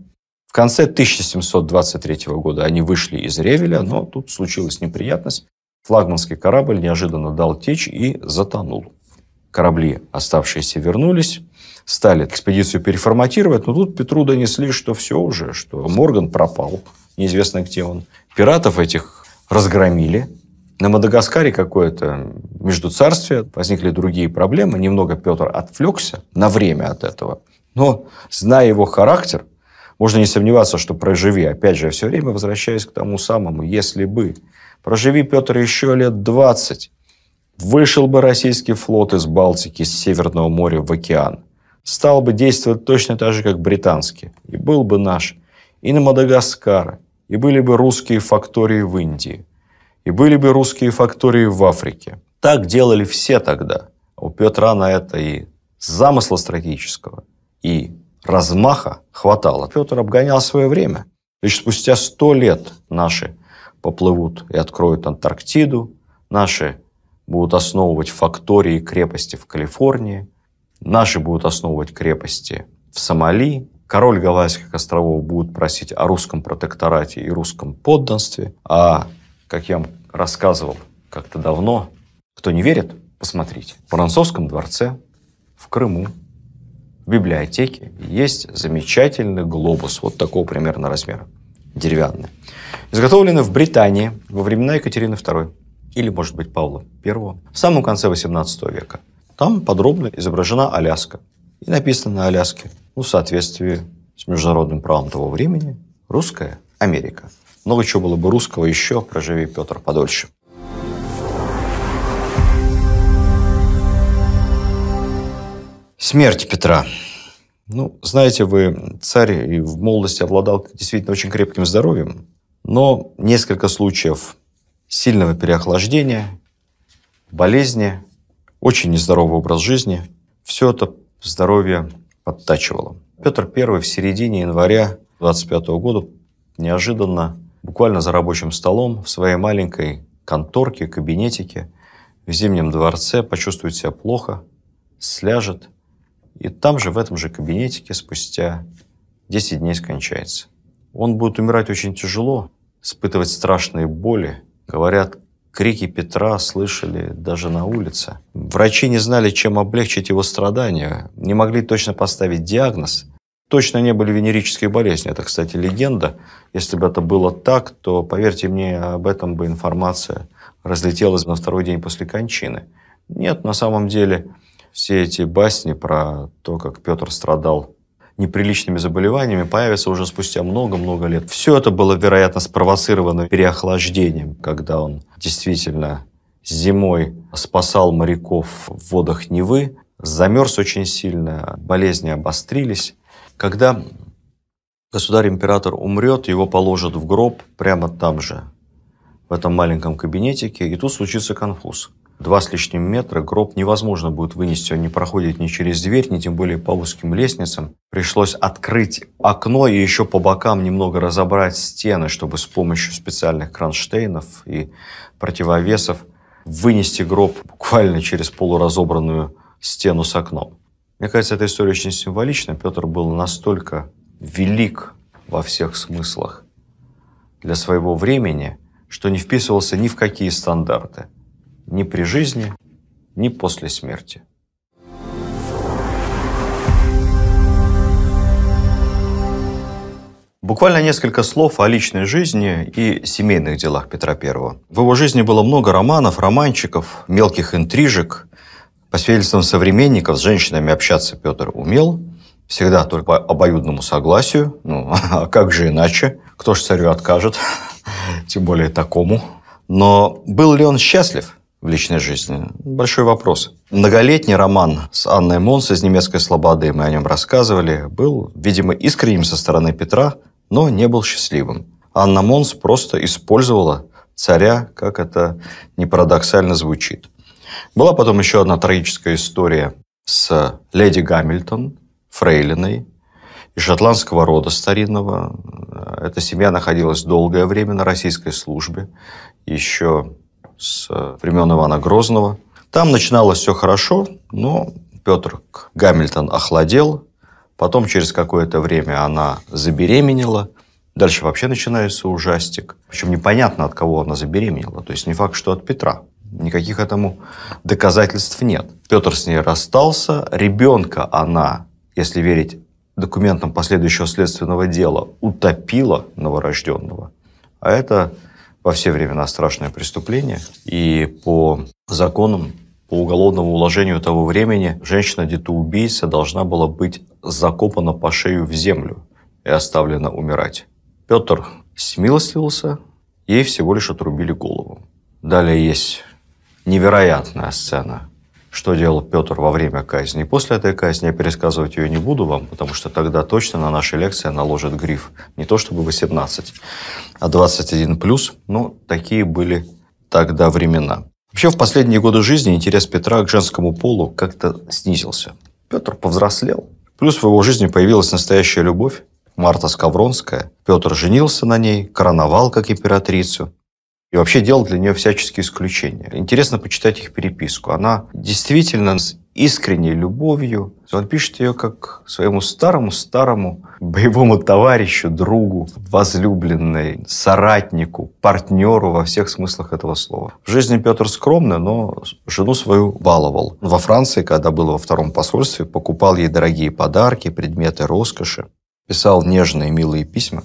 В конце 1723 года они вышли из Ревеля, но тут случилась неприятность. Флагманский корабль неожиданно дал течь и затонул. Корабли, оставшиеся, вернулись стали экспедицию переформатировать, но тут Петру донесли, что все уже, что Морган пропал, неизвестно где он. Пиратов этих разгромили. На Мадагаскаре какое-то междуцарствие, возникли другие проблемы. Немного Петр отвлекся на время от этого. Но, зная его характер, можно не сомневаться, что проживи. Опять же, я все время возвращаюсь к тому самому, если бы. Проживи Петр еще лет 20, вышел бы российский флот из Балтики, с Северного моря в океан стал бы действовать точно так же, как британский, и был бы наш, и на Мадагаскаре, и были бы русские фактории в Индии, и были бы русские фактории в Африке. Так делали все тогда. А у Петра на это и замысла стратегического, и размаха хватало. Петр обгонял свое время. то есть спустя сто лет наши поплывут и откроют Антарктиду, наши будут основывать фактории и крепости в Калифорнии, Наши будут основывать крепости в Сомали, король Гавайских островов будет просить о русском протекторате и русском подданстве, а, как я вам рассказывал как-то давно, кто не верит, посмотрите, в Воронцовском дворце, в Крыму, в библиотеке есть замечательный глобус вот такого примерно размера, деревянный, изготовленный в Британии во времена Екатерины II или, может быть, Павла I в самом конце XVIII века. Там подробно изображена Аляска. И написано на Аляске, ну, в соответствии с международным правом того времени, русская Америка. Много чего было бы русского еще, проживи Петр подольше. Смерть Петра. Ну, знаете вы, царь и в молодости обладал действительно очень крепким здоровьем, но несколько случаев сильного переохлаждения, болезни очень нездоровый образ жизни. Все это здоровье подтачивало. Петр I в середине января 25 года неожиданно, буквально за рабочим столом, в своей маленькой конторке, кабинетике, в Зимнем дворце, почувствует себя плохо, сляжет, и там же, в этом же кабинетике, спустя 10 дней скончается. Он будет умирать очень тяжело, испытывать страшные боли. Говорят, Крики Петра слышали даже на улице. Врачи не знали, чем облегчить его страдания, не могли точно поставить диагноз. Точно не были венерические болезни. Это, кстати, легенда. Если бы это было так, то, поверьте мне, об этом бы информация разлетелась на второй день после кончины. Нет, на самом деле, все эти басни про то, как Петр страдал неприличными заболеваниями появится уже спустя много-много лет. Все это было, вероятно, спровоцировано переохлаждением, когда он действительно зимой спасал моряков в водах Невы, замерз очень сильно, болезни обострились. Когда государь-император умрет, его положат в гроб прямо там же, в этом маленьком кабинетике, и тут случится конфуз – Два с лишним метра гроб невозможно будет вынести, он не проходит ни через дверь, ни тем более по узким лестницам. Пришлось открыть окно и еще по бокам немного разобрать стены, чтобы с помощью специальных кронштейнов и противовесов вынести гроб буквально через полуразобранную стену с окном. Мне кажется, эта история очень символична. Петр был настолько велик во всех смыслах для своего времени, что не вписывался ни в какие стандарты – ни при жизни, ни после смерти. Буквально несколько слов о личной жизни и семейных делах Петра I. В его жизни было много романов, романчиков, мелких интрижек. По свидетельствам современников, с женщинами общаться Петр умел, всегда только по обоюдному согласию. Ну, а как же иначе? Кто ж царю откажет? Тем более такому. Но был ли он счастлив? в личной жизни? Большой вопрос. Многолетний роман с Анной Монс из «Немецкой слободы», мы о нем рассказывали, был, видимо, искренним со стороны Петра, но не был счастливым. Анна Монс просто использовала царя, как это не парадоксально звучит. Была потом еще одна трагическая история с леди Гамильтон, фрейлиной, из шотландского рода старинного. Эта семья находилась долгое время на российской службе. Еще с времен Ивана Грозного. Там начиналось все хорошо, но Петр Гамильтон охладел. Потом через какое-то время она забеременела. Дальше вообще начинается ужастик. Причем непонятно, от кого она забеременела. То есть не факт, что от Петра. Никаких этому доказательств нет. Петр с ней расстался. Ребенка она, если верить документам последующего следственного дела, утопила новорожденного. А это во все времена страшное преступление. И по законам, по уголовному уложению того времени, женщина-детоубийца должна была быть закопана по шею в землю и оставлена умирать. Петр смилостивился, ей всего лишь отрубили голову. Далее есть невероятная сцена – что делал Петр во время казни. И после этой казни я пересказывать ее не буду вам, потому что тогда точно на наши лекции наложит гриф. Не то чтобы 18, а 21+. плюс. Ну, такие были тогда времена. Вообще, в последние годы жизни интерес Петра к женскому полу как-то снизился. Петр повзрослел. Плюс в его жизни появилась настоящая любовь, Марта Скавронская. Петр женился на ней, короновал как императрицу и вообще делал для нее всяческие исключения. Интересно почитать их переписку. Она действительно с искренней любовью. Он пишет ее как своему старому-старому боевому товарищу, другу, возлюбленной, соратнику, партнеру во всех смыслах этого слова. В жизни Петр скромный, но жену свою баловал. Во Франции, когда был во втором посольстве, покупал ей дорогие подарки, предметы роскоши, писал нежные милые письма.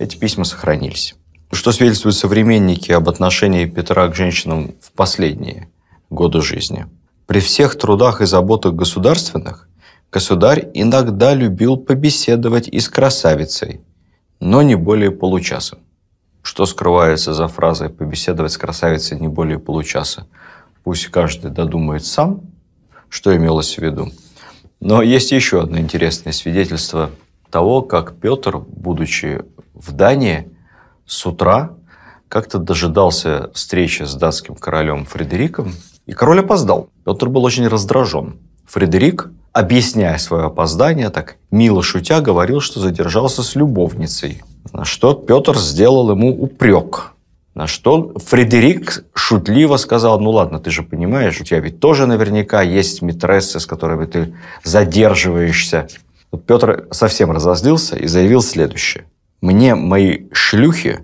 Эти письма сохранились. Что свидетельствуют современники об отношении Петра к женщинам в последние годы жизни? При всех трудах и заботах государственных государь иногда любил побеседовать и с красавицей, но не более получаса. Что скрывается за фразой «побеседовать с красавицей не более получаса»? Пусть каждый додумает сам, что имелось в виду. Но есть еще одно интересное свидетельство того, как Петр, будучи в Дании, с утра как-то дожидался встречи с датским королем Фредериком, и король опоздал. Петр был очень раздражен. Фредерик, объясняя свое опоздание, так мило шутя, говорил, что задержался с любовницей. На что Петр сделал ему упрек. На что Фредерик шутливо сказал, ну ладно, ты же понимаешь, у тебя ведь тоже наверняка есть митрессы, с которыми ты задерживаешься. Петр совсем разозлился и заявил следующее. Мне мои шлюхи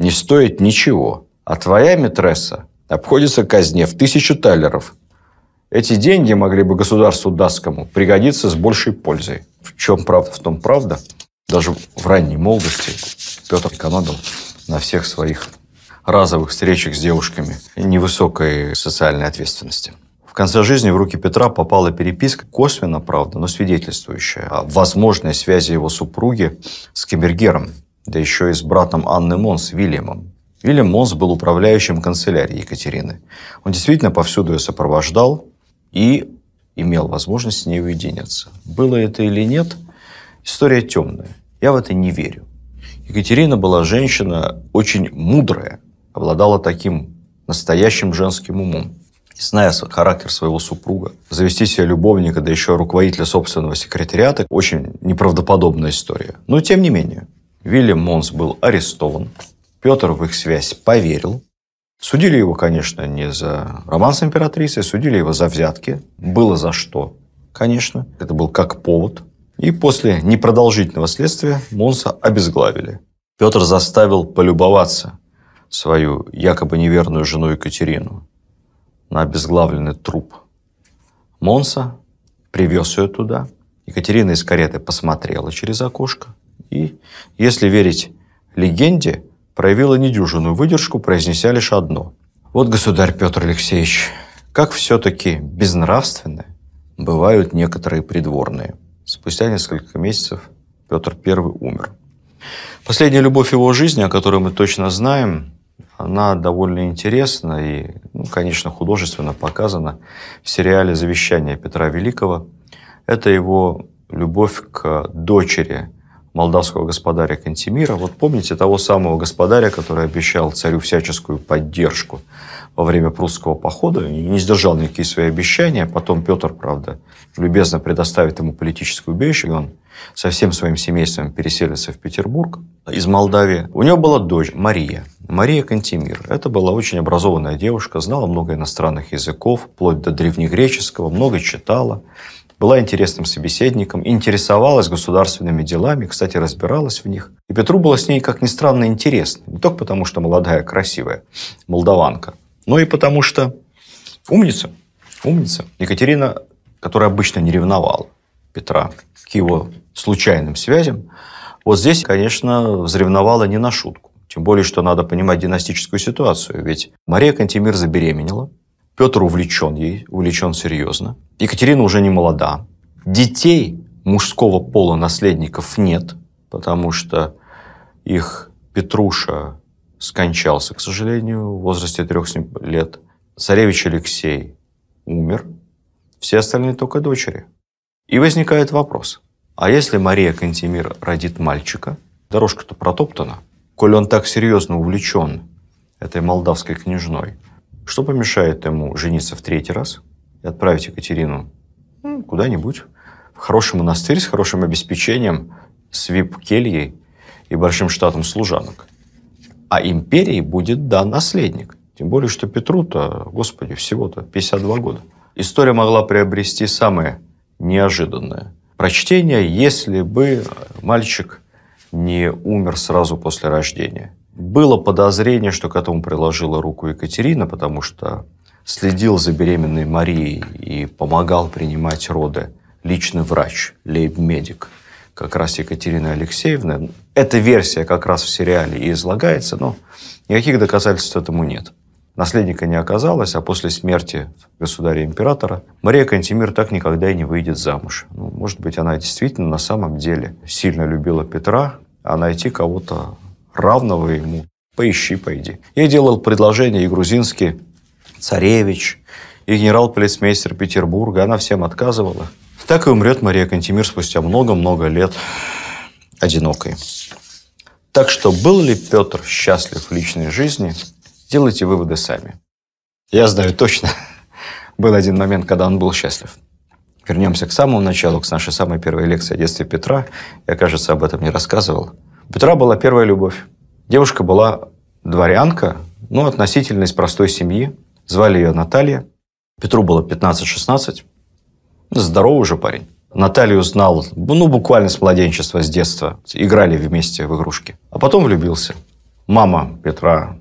не стоят ничего, а твоя метресса обходится казне в тысячу талеров. Эти деньги могли бы государству даскому пригодиться с большей пользой. В чем правда, в том правда. Даже в ранней молодости Петр экономил на всех своих разовых встречах с девушками невысокой социальной ответственности конце жизни в руки Петра попала переписка, косвенно, правда, но свидетельствующая о возможной связи его супруги с Кебергером, да еще и с братом Анны Монс, Вильямом. Вильям Монс был управляющим канцелярией Екатерины. Он действительно повсюду ее сопровождал и имел возможность с ней уединиться. Было это или нет, история темная. Я в это не верю. Екатерина была женщина очень мудрая, обладала таким настоящим женским умом зная характер своего супруга, завести себе любовника, да еще руководителя собственного секретариата, очень неправдоподобная история. Но тем не менее, Вильям Монс был арестован, Петр в их связь поверил, Судили его, конечно, не за роман с императрицей, судили его за взятки. Было за что, конечно. Это был как повод. И после непродолжительного следствия Монса обезглавили. Петр заставил полюбоваться свою якобы неверную жену Екатерину на обезглавленный труп Монса, привез ее туда. Екатерина из кареты посмотрела через окошко и, если верить легенде, проявила недюжинную выдержку, произнеся лишь одно. Вот, государь Петр Алексеевич, как все-таки безнравственны бывают некоторые придворные. Спустя несколько месяцев Петр I умер. Последняя любовь его жизни, о которой мы точно знаем, она довольно интересна и, ну, конечно, художественно показана в сериале «Завещание Петра Великого». Это его любовь к дочери молдавского господаря Кантемира. Вот помните того самого господаря, который обещал царю всяческую поддержку во время прусского похода и не сдержал никакие свои обещания. Потом Петр, правда, любезно предоставит ему политическую убежище, и он со всем своим семейством переселился в Петербург из Молдавии. У него была дочь Мария. Мария Кантимир. Это была очень образованная девушка, знала много иностранных языков, вплоть до древнегреческого, много читала. Была интересным собеседником, интересовалась государственными делами, кстати, разбиралась в них. И Петру было с ней, как ни странно, интересно. Не только потому, что молодая, красивая молдаванка, но и потому, что умница, умница. Екатерина, которая обычно не ревновала Петра к его случайным связям, вот здесь, конечно, взревновала не на шутку. Тем более, что надо понимать династическую ситуацию. Ведь Мария Кантемир забеременела, Петр увлечен ей, увлечен серьезно. Екатерина уже не молода. Детей мужского пола наследников нет, потому что их Петруша скончался, к сожалению, в возрасте трех лет. Царевич Алексей умер, все остальные только дочери. И возникает вопрос, а если Мария Кантемир родит мальчика, дорожка-то протоптана. Коль он так серьезно увлечен этой молдавской княжной, что помешает ему жениться в третий раз и отправить Екатерину ну, куда-нибудь в хороший монастырь с хорошим обеспечением, с вип-кельей и большим штатом служанок? А империи будет дан наследник. Тем более, что Петру-то, господи, всего-то 52 года. История могла приобрести самое неожиданное прочтения, если бы мальчик не умер сразу после рождения. Было подозрение, что к этому приложила руку Екатерина, потому что следил за беременной Марией и помогал принимать роды личный врач, лейб-медик, как раз Екатерина Алексеевна. Эта версия как раз в сериале и излагается, но никаких доказательств этому нет. Наследника не оказалось, а после смерти государя-императора Мария Кантемир так никогда и не выйдет замуж. Ну, может быть, она действительно на самом деле сильно любила Петра, а найти кого-то равного ему поищи, пойди. Ей делал предложение и грузинский царевич, и генерал-полицмейстер Петербурга. Она всем отказывала. Так и умрет Мария Кантемир спустя много-много лет одинокой. Так что был ли Петр счастлив в личной жизни – Сделайте выводы сами. Я знаю точно. Был один момент, когда он был счастлив. Вернемся к самому началу, к нашей самой первой лекции о детстве Петра. Я, кажется, об этом не рассказывал. У Петра была первая любовь. Девушка была дворянка, ну, относительно из простой семьи. Звали ее Наталья. Петру было 15-16. Здоровый уже парень. Наталью знал, ну, буквально с младенчества, с детства. Играли вместе в игрушки. А потом влюбился. Мама Петра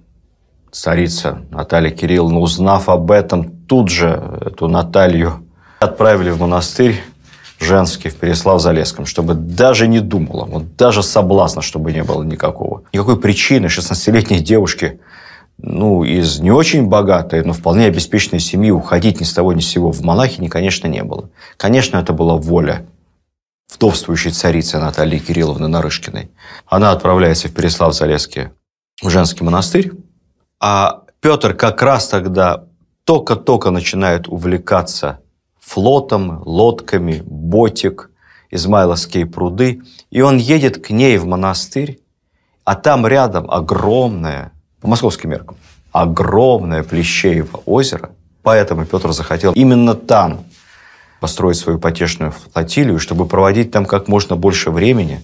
царица Наталья Кирилловна, узнав об этом, тут же эту Наталью отправили в монастырь женский в Переслав-Залесском, чтобы даже не думала, вот даже соблазна, чтобы не было никакого. Никакой причины 16-летней девушки, ну, из не очень богатой, но вполне обеспеченной семьи уходить ни с того ни с сего в монахини, конечно, не было. Конечно, это была воля вдовствующей царицы Натальи Кирилловны Нарышкиной. Она отправляется в Переслав-Залесский в женский монастырь, а Петр как раз тогда только-только начинает увлекаться флотом, лодками, ботик, Измайловские пруды, и он едет к ней в монастырь, а там рядом огромное, по московским меркам, огромное Плещеево озеро, поэтому Петр захотел именно там построить свою потешную флотилию, чтобы проводить там как можно больше времени,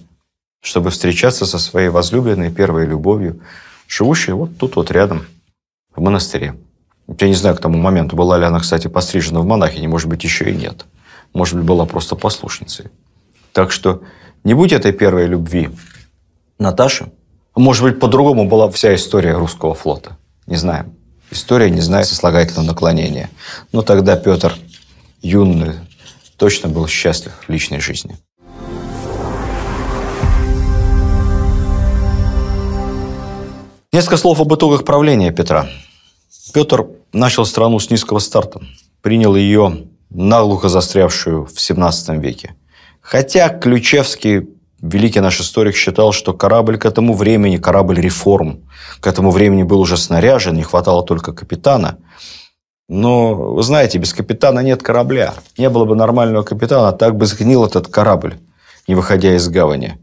чтобы встречаться со своей возлюбленной первой любовью, живущая вот тут вот рядом, в монастыре. Я не знаю к тому моменту, была ли она, кстати, пострижена в монахине, может быть, еще и нет. Может быть, была просто послушницей. Так что не будь этой первой любви Наташи, может быть, по-другому была вся история русского флота. Не знаем. История не знает сослагательного наклонения. Но тогда Петр юный точно был счастлив в личной жизни. Несколько слов об итогах правления Петра. Петр начал страну с низкого старта, принял ее наглухо застрявшую в 17 веке. Хотя Ключевский, великий наш историк, считал, что корабль к этому времени, корабль реформ, к этому времени был уже снаряжен, не хватало только капитана. Но, вы знаете, без капитана нет корабля. Не было бы нормального капитана, так бы сгнил этот корабль, не выходя из гавани.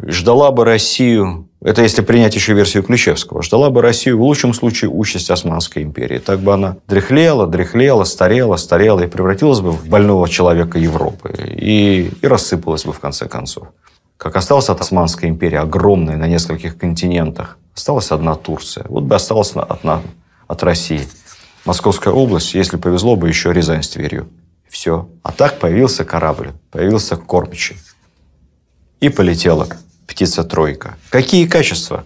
Ждала бы Россию это если принять еще версию Ключевского, ждала бы Россию в лучшем случае участь Османской империи. Так бы она дряхлела, дряхлела, старела, старела и превратилась бы в больного человека Европы. И, и рассыпалась бы в конце концов. Как осталась от Османской империи, огромная на нескольких континентах, осталась одна Турция. Вот бы осталась одна от России. Московская область, если повезло бы, еще Рязань с Тверью. Все. А так появился корабль, появился кормчий. И полетело птица тройка. Какие качества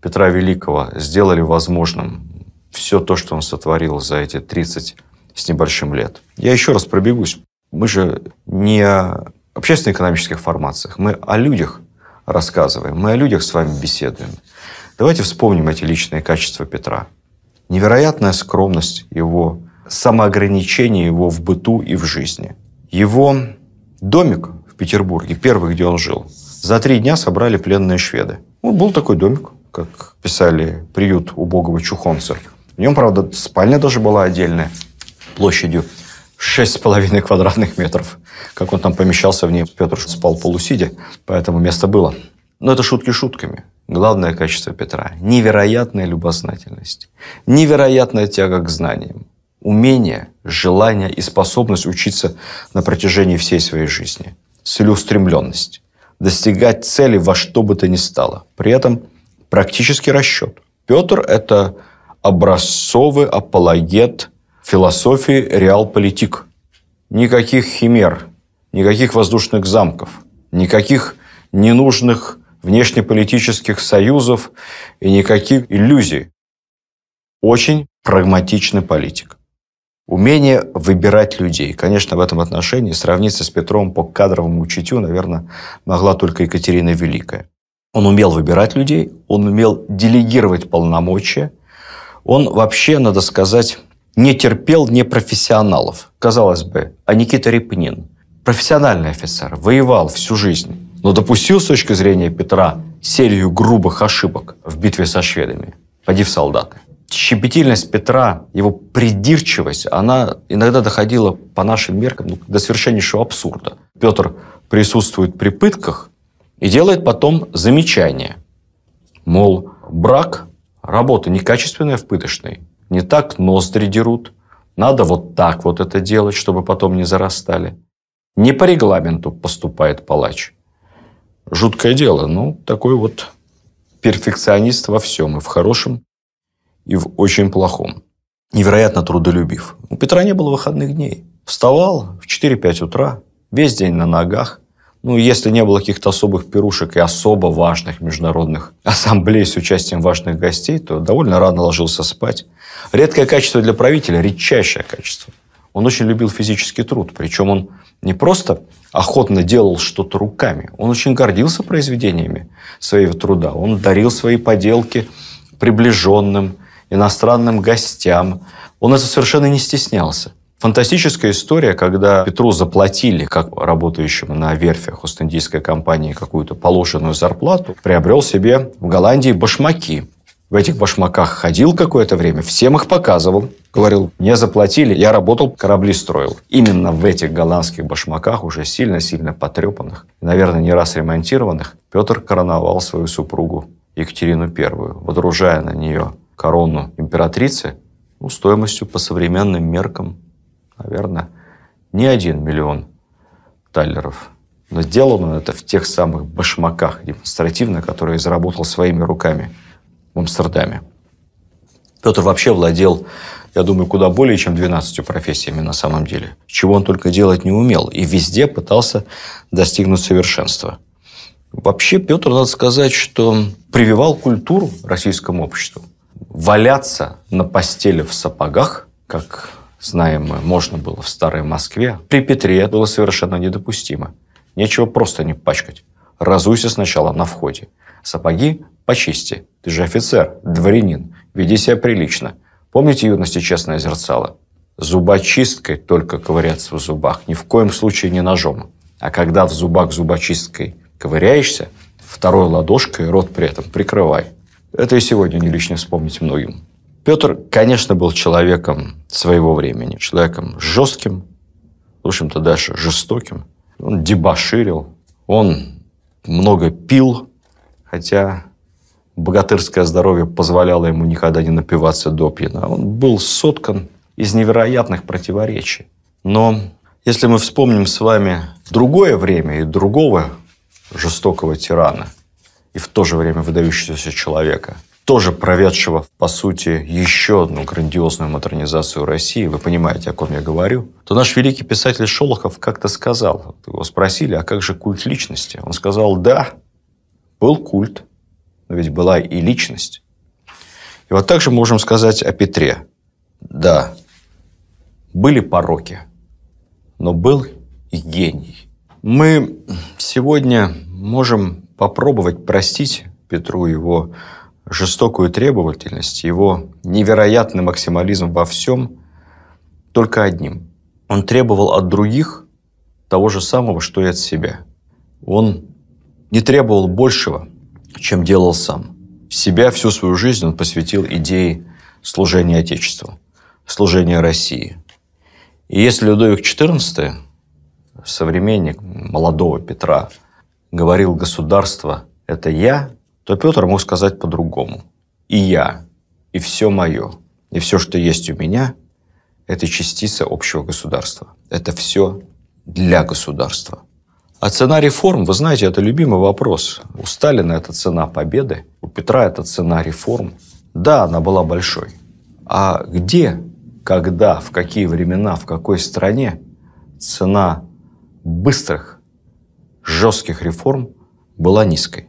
Петра Великого сделали возможным все то, что он сотворил за эти 30 с небольшим лет? Я еще раз пробегусь. Мы же не о общественно-экономических формациях, мы о людях рассказываем, мы о людях с вами беседуем. Давайте вспомним эти личные качества Петра. Невероятная скромность его, самоограничение его в быту и в жизни. Его домик в Петербурге, первый, где он жил, за три дня собрали пленные шведы. Ну, был такой домик, как писали, приют убогого Чухонцер. В нем, правда, спальня даже была отдельная, площадью шесть с половиной квадратных метров. Как он там помещался в ней, Петр спал полусидя, поэтому место было. Но это шутки шутками. Главное качество Петра – невероятная любознательность, невероятная тяга к знаниям, умение, желание и способность учиться на протяжении всей своей жизни, целеустремленность достигать цели во что бы то ни стало. При этом практический расчет. Петр – это образцовый апологет философии реалполитик. Никаких химер, никаких воздушных замков, никаких ненужных внешнеполитических союзов и никаких иллюзий. Очень прагматичный политик. Умение выбирать людей. Конечно, в этом отношении сравниться с Петром по кадровому чутью, наверное, могла только Екатерина Великая. Он умел выбирать людей, он умел делегировать полномочия. Он вообще, надо сказать, не терпел непрофессионалов. Казалось бы, а Никита Репнин, профессиональный офицер, воевал всю жизнь, но допустил с точки зрения Петра серию грубых ошибок в битве со шведами. Поди в солдаты щепетильность Петра, его придирчивость, она иногда доходила по нашим меркам ну, до совершеннейшего абсурда. Петр присутствует при пытках и делает потом замечание. Мол, брак – работа некачественная в пыточной. Не так ноздри дерут. Надо вот так вот это делать, чтобы потом не зарастали. Не по регламенту поступает палач. Жуткое дело. Ну, такой вот перфекционист во всем. И в хорошем, и в очень плохом. Невероятно трудолюбив. У Петра не было выходных дней. Вставал в 4-5 утра, весь день на ногах. Ну, если не было каких-то особых пирушек и особо важных международных ассамблей с участием важных гостей, то довольно рано ложился спать. Редкое качество для правителя, редчайшее качество. Он очень любил физический труд. Причем он не просто охотно делал что-то руками. Он очень гордился произведениями своего труда. Он дарил свои поделки приближенным, иностранным гостям. Он это совершенно не стеснялся. Фантастическая история, когда Петру заплатили, как работающему на верфях Ост-Индийской компании, какую-то положенную зарплату, приобрел себе в Голландии башмаки. В этих башмаках ходил какое-то время, всем их показывал. Говорил, мне заплатили, я работал, корабли строил. Именно в этих голландских башмаках, уже сильно-сильно потрепанных, наверное, не раз ремонтированных, Петр короновал свою супругу Екатерину Первую, водружая на нее корону императрицы ну, стоимостью по современным меркам, наверное, не один миллион таллеров. Но сделано это в тех самых башмаках демонстративно, которые заработал своими руками в Амстердаме. Петр вообще владел, я думаю, куда более, чем 12 профессиями на самом деле. Чего он только делать не умел. И везде пытался достигнуть совершенства. Вообще Петр, надо сказать, что прививал культуру российскому обществу валяться на постели в сапогах, как знаем мы, можно было в старой Москве, при Петре было совершенно недопустимо. Нечего просто не пачкать. Разуйся сначала на входе. Сапоги почисти. Ты же офицер, дворянин. Веди себя прилично. Помните юности честное зерцало? Зубочисткой только ковыряться в зубах. Ни в коем случае не ножом. А когда в зубах зубочисткой ковыряешься, второй ладошкой рот при этом прикрывай. Это и сегодня не лично вспомнить многим. Петр, конечно, был человеком своего времени, человеком жестким, в общем-то, даже жестоким. Он дебоширил, он много пил, хотя богатырское здоровье позволяло ему никогда не напиваться до пьяна. Он был соткан из невероятных противоречий. Но если мы вспомним с вами другое время и другого жестокого тирана – и в то же время выдающегося человека, тоже проведшего, по сути, еще одну грандиозную модернизацию России, вы понимаете, о ком я говорю, то наш великий писатель Шолохов как-то сказал, его спросили, а как же культ личности? Он сказал, да, был культ, но ведь была и личность. И вот так также можем сказать о Петре. Да, были пороки, но был и гений. Мы сегодня можем попробовать простить Петру его жестокую требовательность, его невероятный максимализм во всем только одним. Он требовал от других того же самого, что и от себя. Он не требовал большего, чем делал сам. Себя всю свою жизнь он посвятил идее служения Отечеству, служения России. И если Людовик XIV, современник молодого Петра, говорил государство – это я, то Петр мог сказать по-другому. И я, и все мое, и все, что есть у меня – это частица общего государства. Это все для государства. А цена реформ, вы знаете, это любимый вопрос. У Сталина это цена победы, у Петра это цена реформ. Да, она была большой. А где, когда, в какие времена, в какой стране цена быстрых жестких реформ была низкой.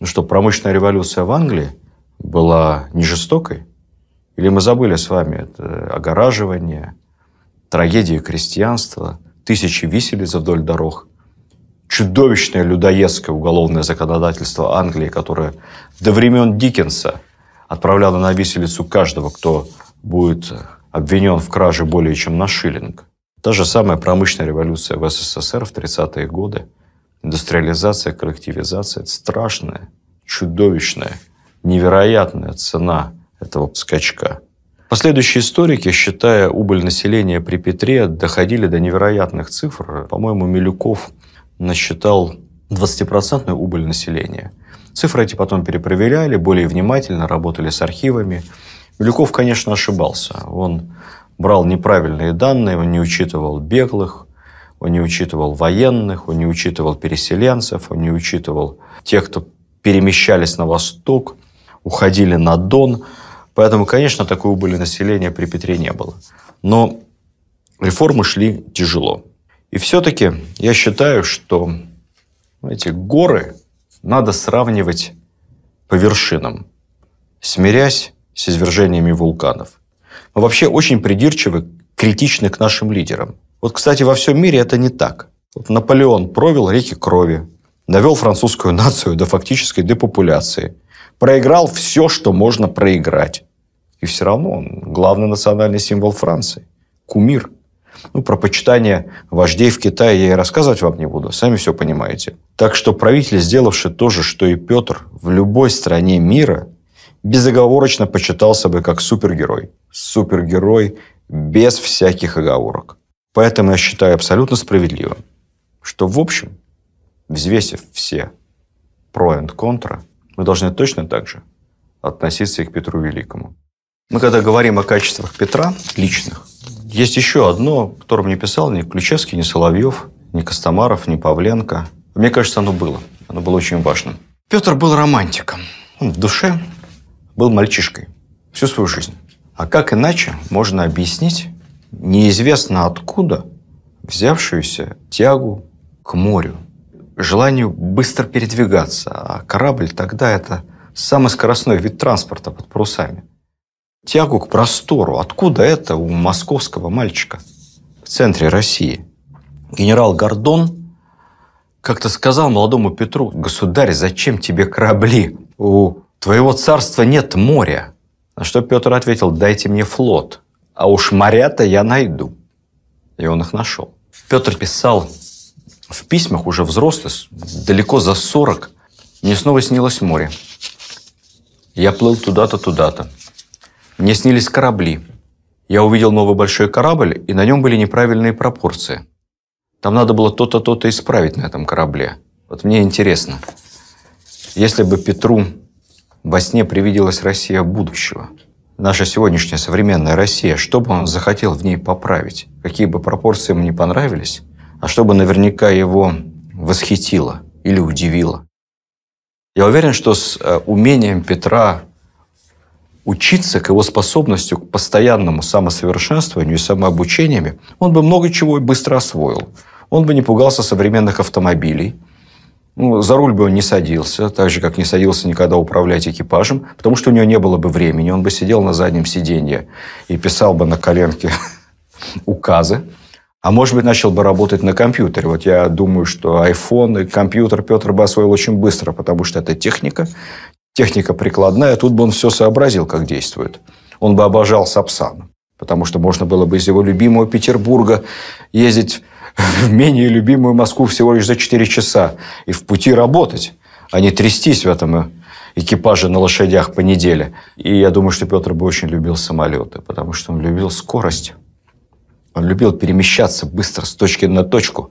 Ну что, промышленная революция в Англии была не жестокой? Или мы забыли с вами это огораживание, трагедии крестьянства, тысячи виселиц вдоль дорог, чудовищное людоедское уголовное законодательство Англии, которое до времен Диккенса отправляло на виселицу каждого, кто будет обвинен в краже более чем на шиллинг. Та же самая промышленная революция в СССР в 30-е годы – Индустриализация, коллективизация – это страшная, чудовищная, невероятная цена этого скачка. Последующие историки, считая убыль населения при Петре, доходили до невероятных цифр. По-моему, Милюков насчитал 20% убыль населения. Цифры эти потом перепроверяли, более внимательно работали с архивами. Милюков, конечно, ошибался. Он брал неправильные данные, он не учитывал беглых, он не учитывал военных, он не учитывал переселенцев, он не учитывал тех, кто перемещались на восток, уходили на Дон. Поэтому, конечно, такой убыли населения при Петре не было. Но реформы шли тяжело. И все-таки я считаю, что эти горы надо сравнивать по вершинам, смирясь с извержениями вулканов. Мы вообще очень придирчивы, критичны к нашим лидерам – вот, кстати, во всем мире это не так. Вот Наполеон провел реки крови, довел французскую нацию до фактической депопуляции, проиграл все, что можно проиграть. И все равно он главный национальный символ Франции, кумир. Ну, про почитание вождей в Китае я и рассказывать вам не буду, сами все понимаете. Так что правитель, сделавший то же, что и Петр, в любой стране мира безоговорочно почитался бы как супергерой. Супергерой без всяких оговорок. Поэтому я считаю абсолютно справедливым, что в общем, взвесив все про и контра, мы должны точно так же относиться и к Петру Великому. Мы когда говорим о качествах Петра, личных, есть еще одно, которое мне писал ни Ключевский, ни Соловьев, ни Костомаров, ни Павленко. Мне кажется, оно было. Оно было очень важным. Петр был романтиком. Он в душе был мальчишкой всю свою жизнь. А как иначе можно объяснить неизвестно откуда взявшуюся тягу к морю, желанию быстро передвигаться, а корабль тогда это самый скоростной вид транспорта под парусами. Тягу к простору. Откуда это у московского мальчика в центре России? Генерал Гордон как-то сказал молодому Петру, «Государь, зачем тебе корабли? У твоего царства нет моря». На что Петр ответил, «Дайте мне флот». А уж моря-то я найду. И он их нашел. Петр писал в письмах, уже взрослый, далеко за 40. Мне снова снилось море. Я плыл туда-то, туда-то. Мне снились корабли. Я увидел новый большой корабль, и на нем были неправильные пропорции. Там надо было то-то, то-то исправить на этом корабле. Вот мне интересно, если бы Петру во сне привиделась Россия будущего – наша сегодняшняя современная Россия, что бы он захотел в ней поправить, какие бы пропорции ему не понравились, а что бы наверняка его восхитило или удивило. Я уверен, что с э, умением Петра учиться, к его способностью к постоянному самосовершенствованию и самообучениями, он бы много чего быстро освоил. Он бы не пугался современных автомобилей – ну, за руль бы он не садился, так же, как не садился никогда управлять экипажем, потому что у него не было бы времени. Он бы сидел на заднем сиденье и писал бы на коленке указы. А может быть, начал бы работать на компьютере. Вот я думаю, что iPhone и компьютер Петр бы освоил очень быстро, потому что это техника, техника прикладная. Тут бы он все сообразил, как действует. Он бы обожал Сапсан, потому что можно было бы из его любимого Петербурга ездить в менее любимую Москву всего лишь за 4 часа и в пути работать, а не трястись в этом экипаже на лошадях по неделе. И я думаю, что Петр бы очень любил самолеты, потому что он любил скорость. Он любил перемещаться быстро с точки на точку,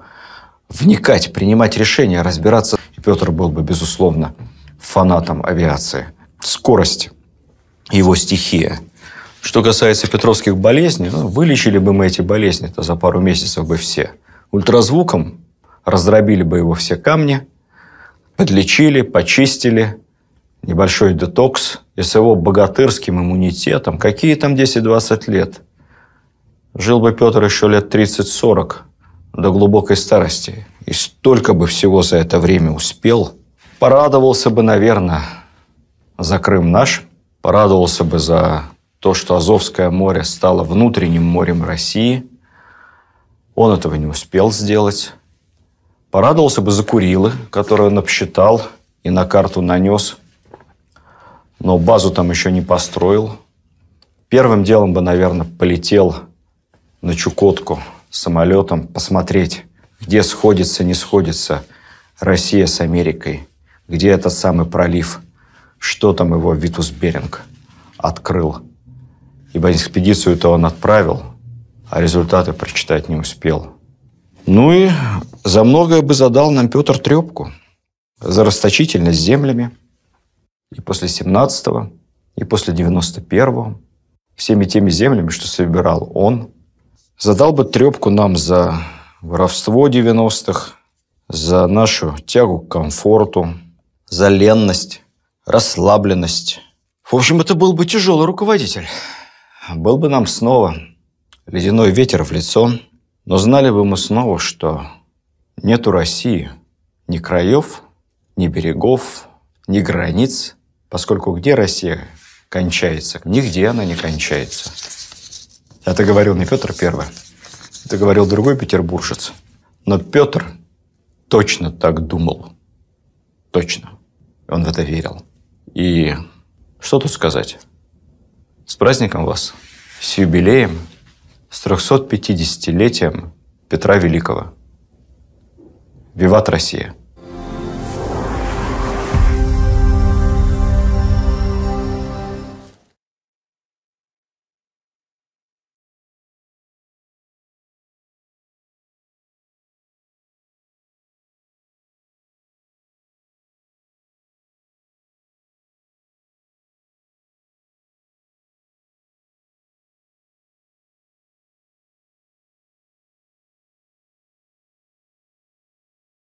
вникать, принимать решения, разбираться. И Петр был бы, безусловно, фанатом авиации. Скорость – его стихия. Что касается петровских болезней, ну, вылечили бы мы эти болезни, то за пару месяцев бы все – ультразвуком раздробили бы его все камни, подлечили, почистили, небольшой детокс, и с его богатырским иммунитетом, какие там 10-20 лет, жил бы Петр еще лет 30-40 до глубокой старости, и столько бы всего за это время успел, порадовался бы, наверное, за Крым наш, порадовался бы за то, что Азовское море стало внутренним морем России – он этого не успел сделать. Порадовался бы за Курилы, которые он обсчитал и на карту нанес. Но базу там еще не построил. Первым делом бы, наверное, полетел на Чукотку самолетом посмотреть, где сходится, не сходится Россия с Америкой, где этот самый пролив, что там его Витус Беринг открыл. Ибо экспедицию-то он отправил – а результаты прочитать не успел. Ну и за многое бы задал нам Петр Трепку. За расточительность землями. И после 17-го, и после 91-го. Всеми теми землями, что собирал он. Задал бы Трепку нам за воровство 90-х, за нашу тягу к комфорту, за ленность, расслабленность. В общем, это был бы тяжелый руководитель. Был бы нам снова ледяной ветер в лицо. Но знали бы мы снова, что нет у России ни краев, ни берегов, ни границ, поскольку где Россия кончается, нигде она не кончается. Это говорил не Петр Первый, это говорил другой петербуржец. Но Петр точно так думал. Точно. Он в это верил. И что тут сказать? С праздником вас, с юбилеем, с 350-летием Петра Великого. Виват Россия!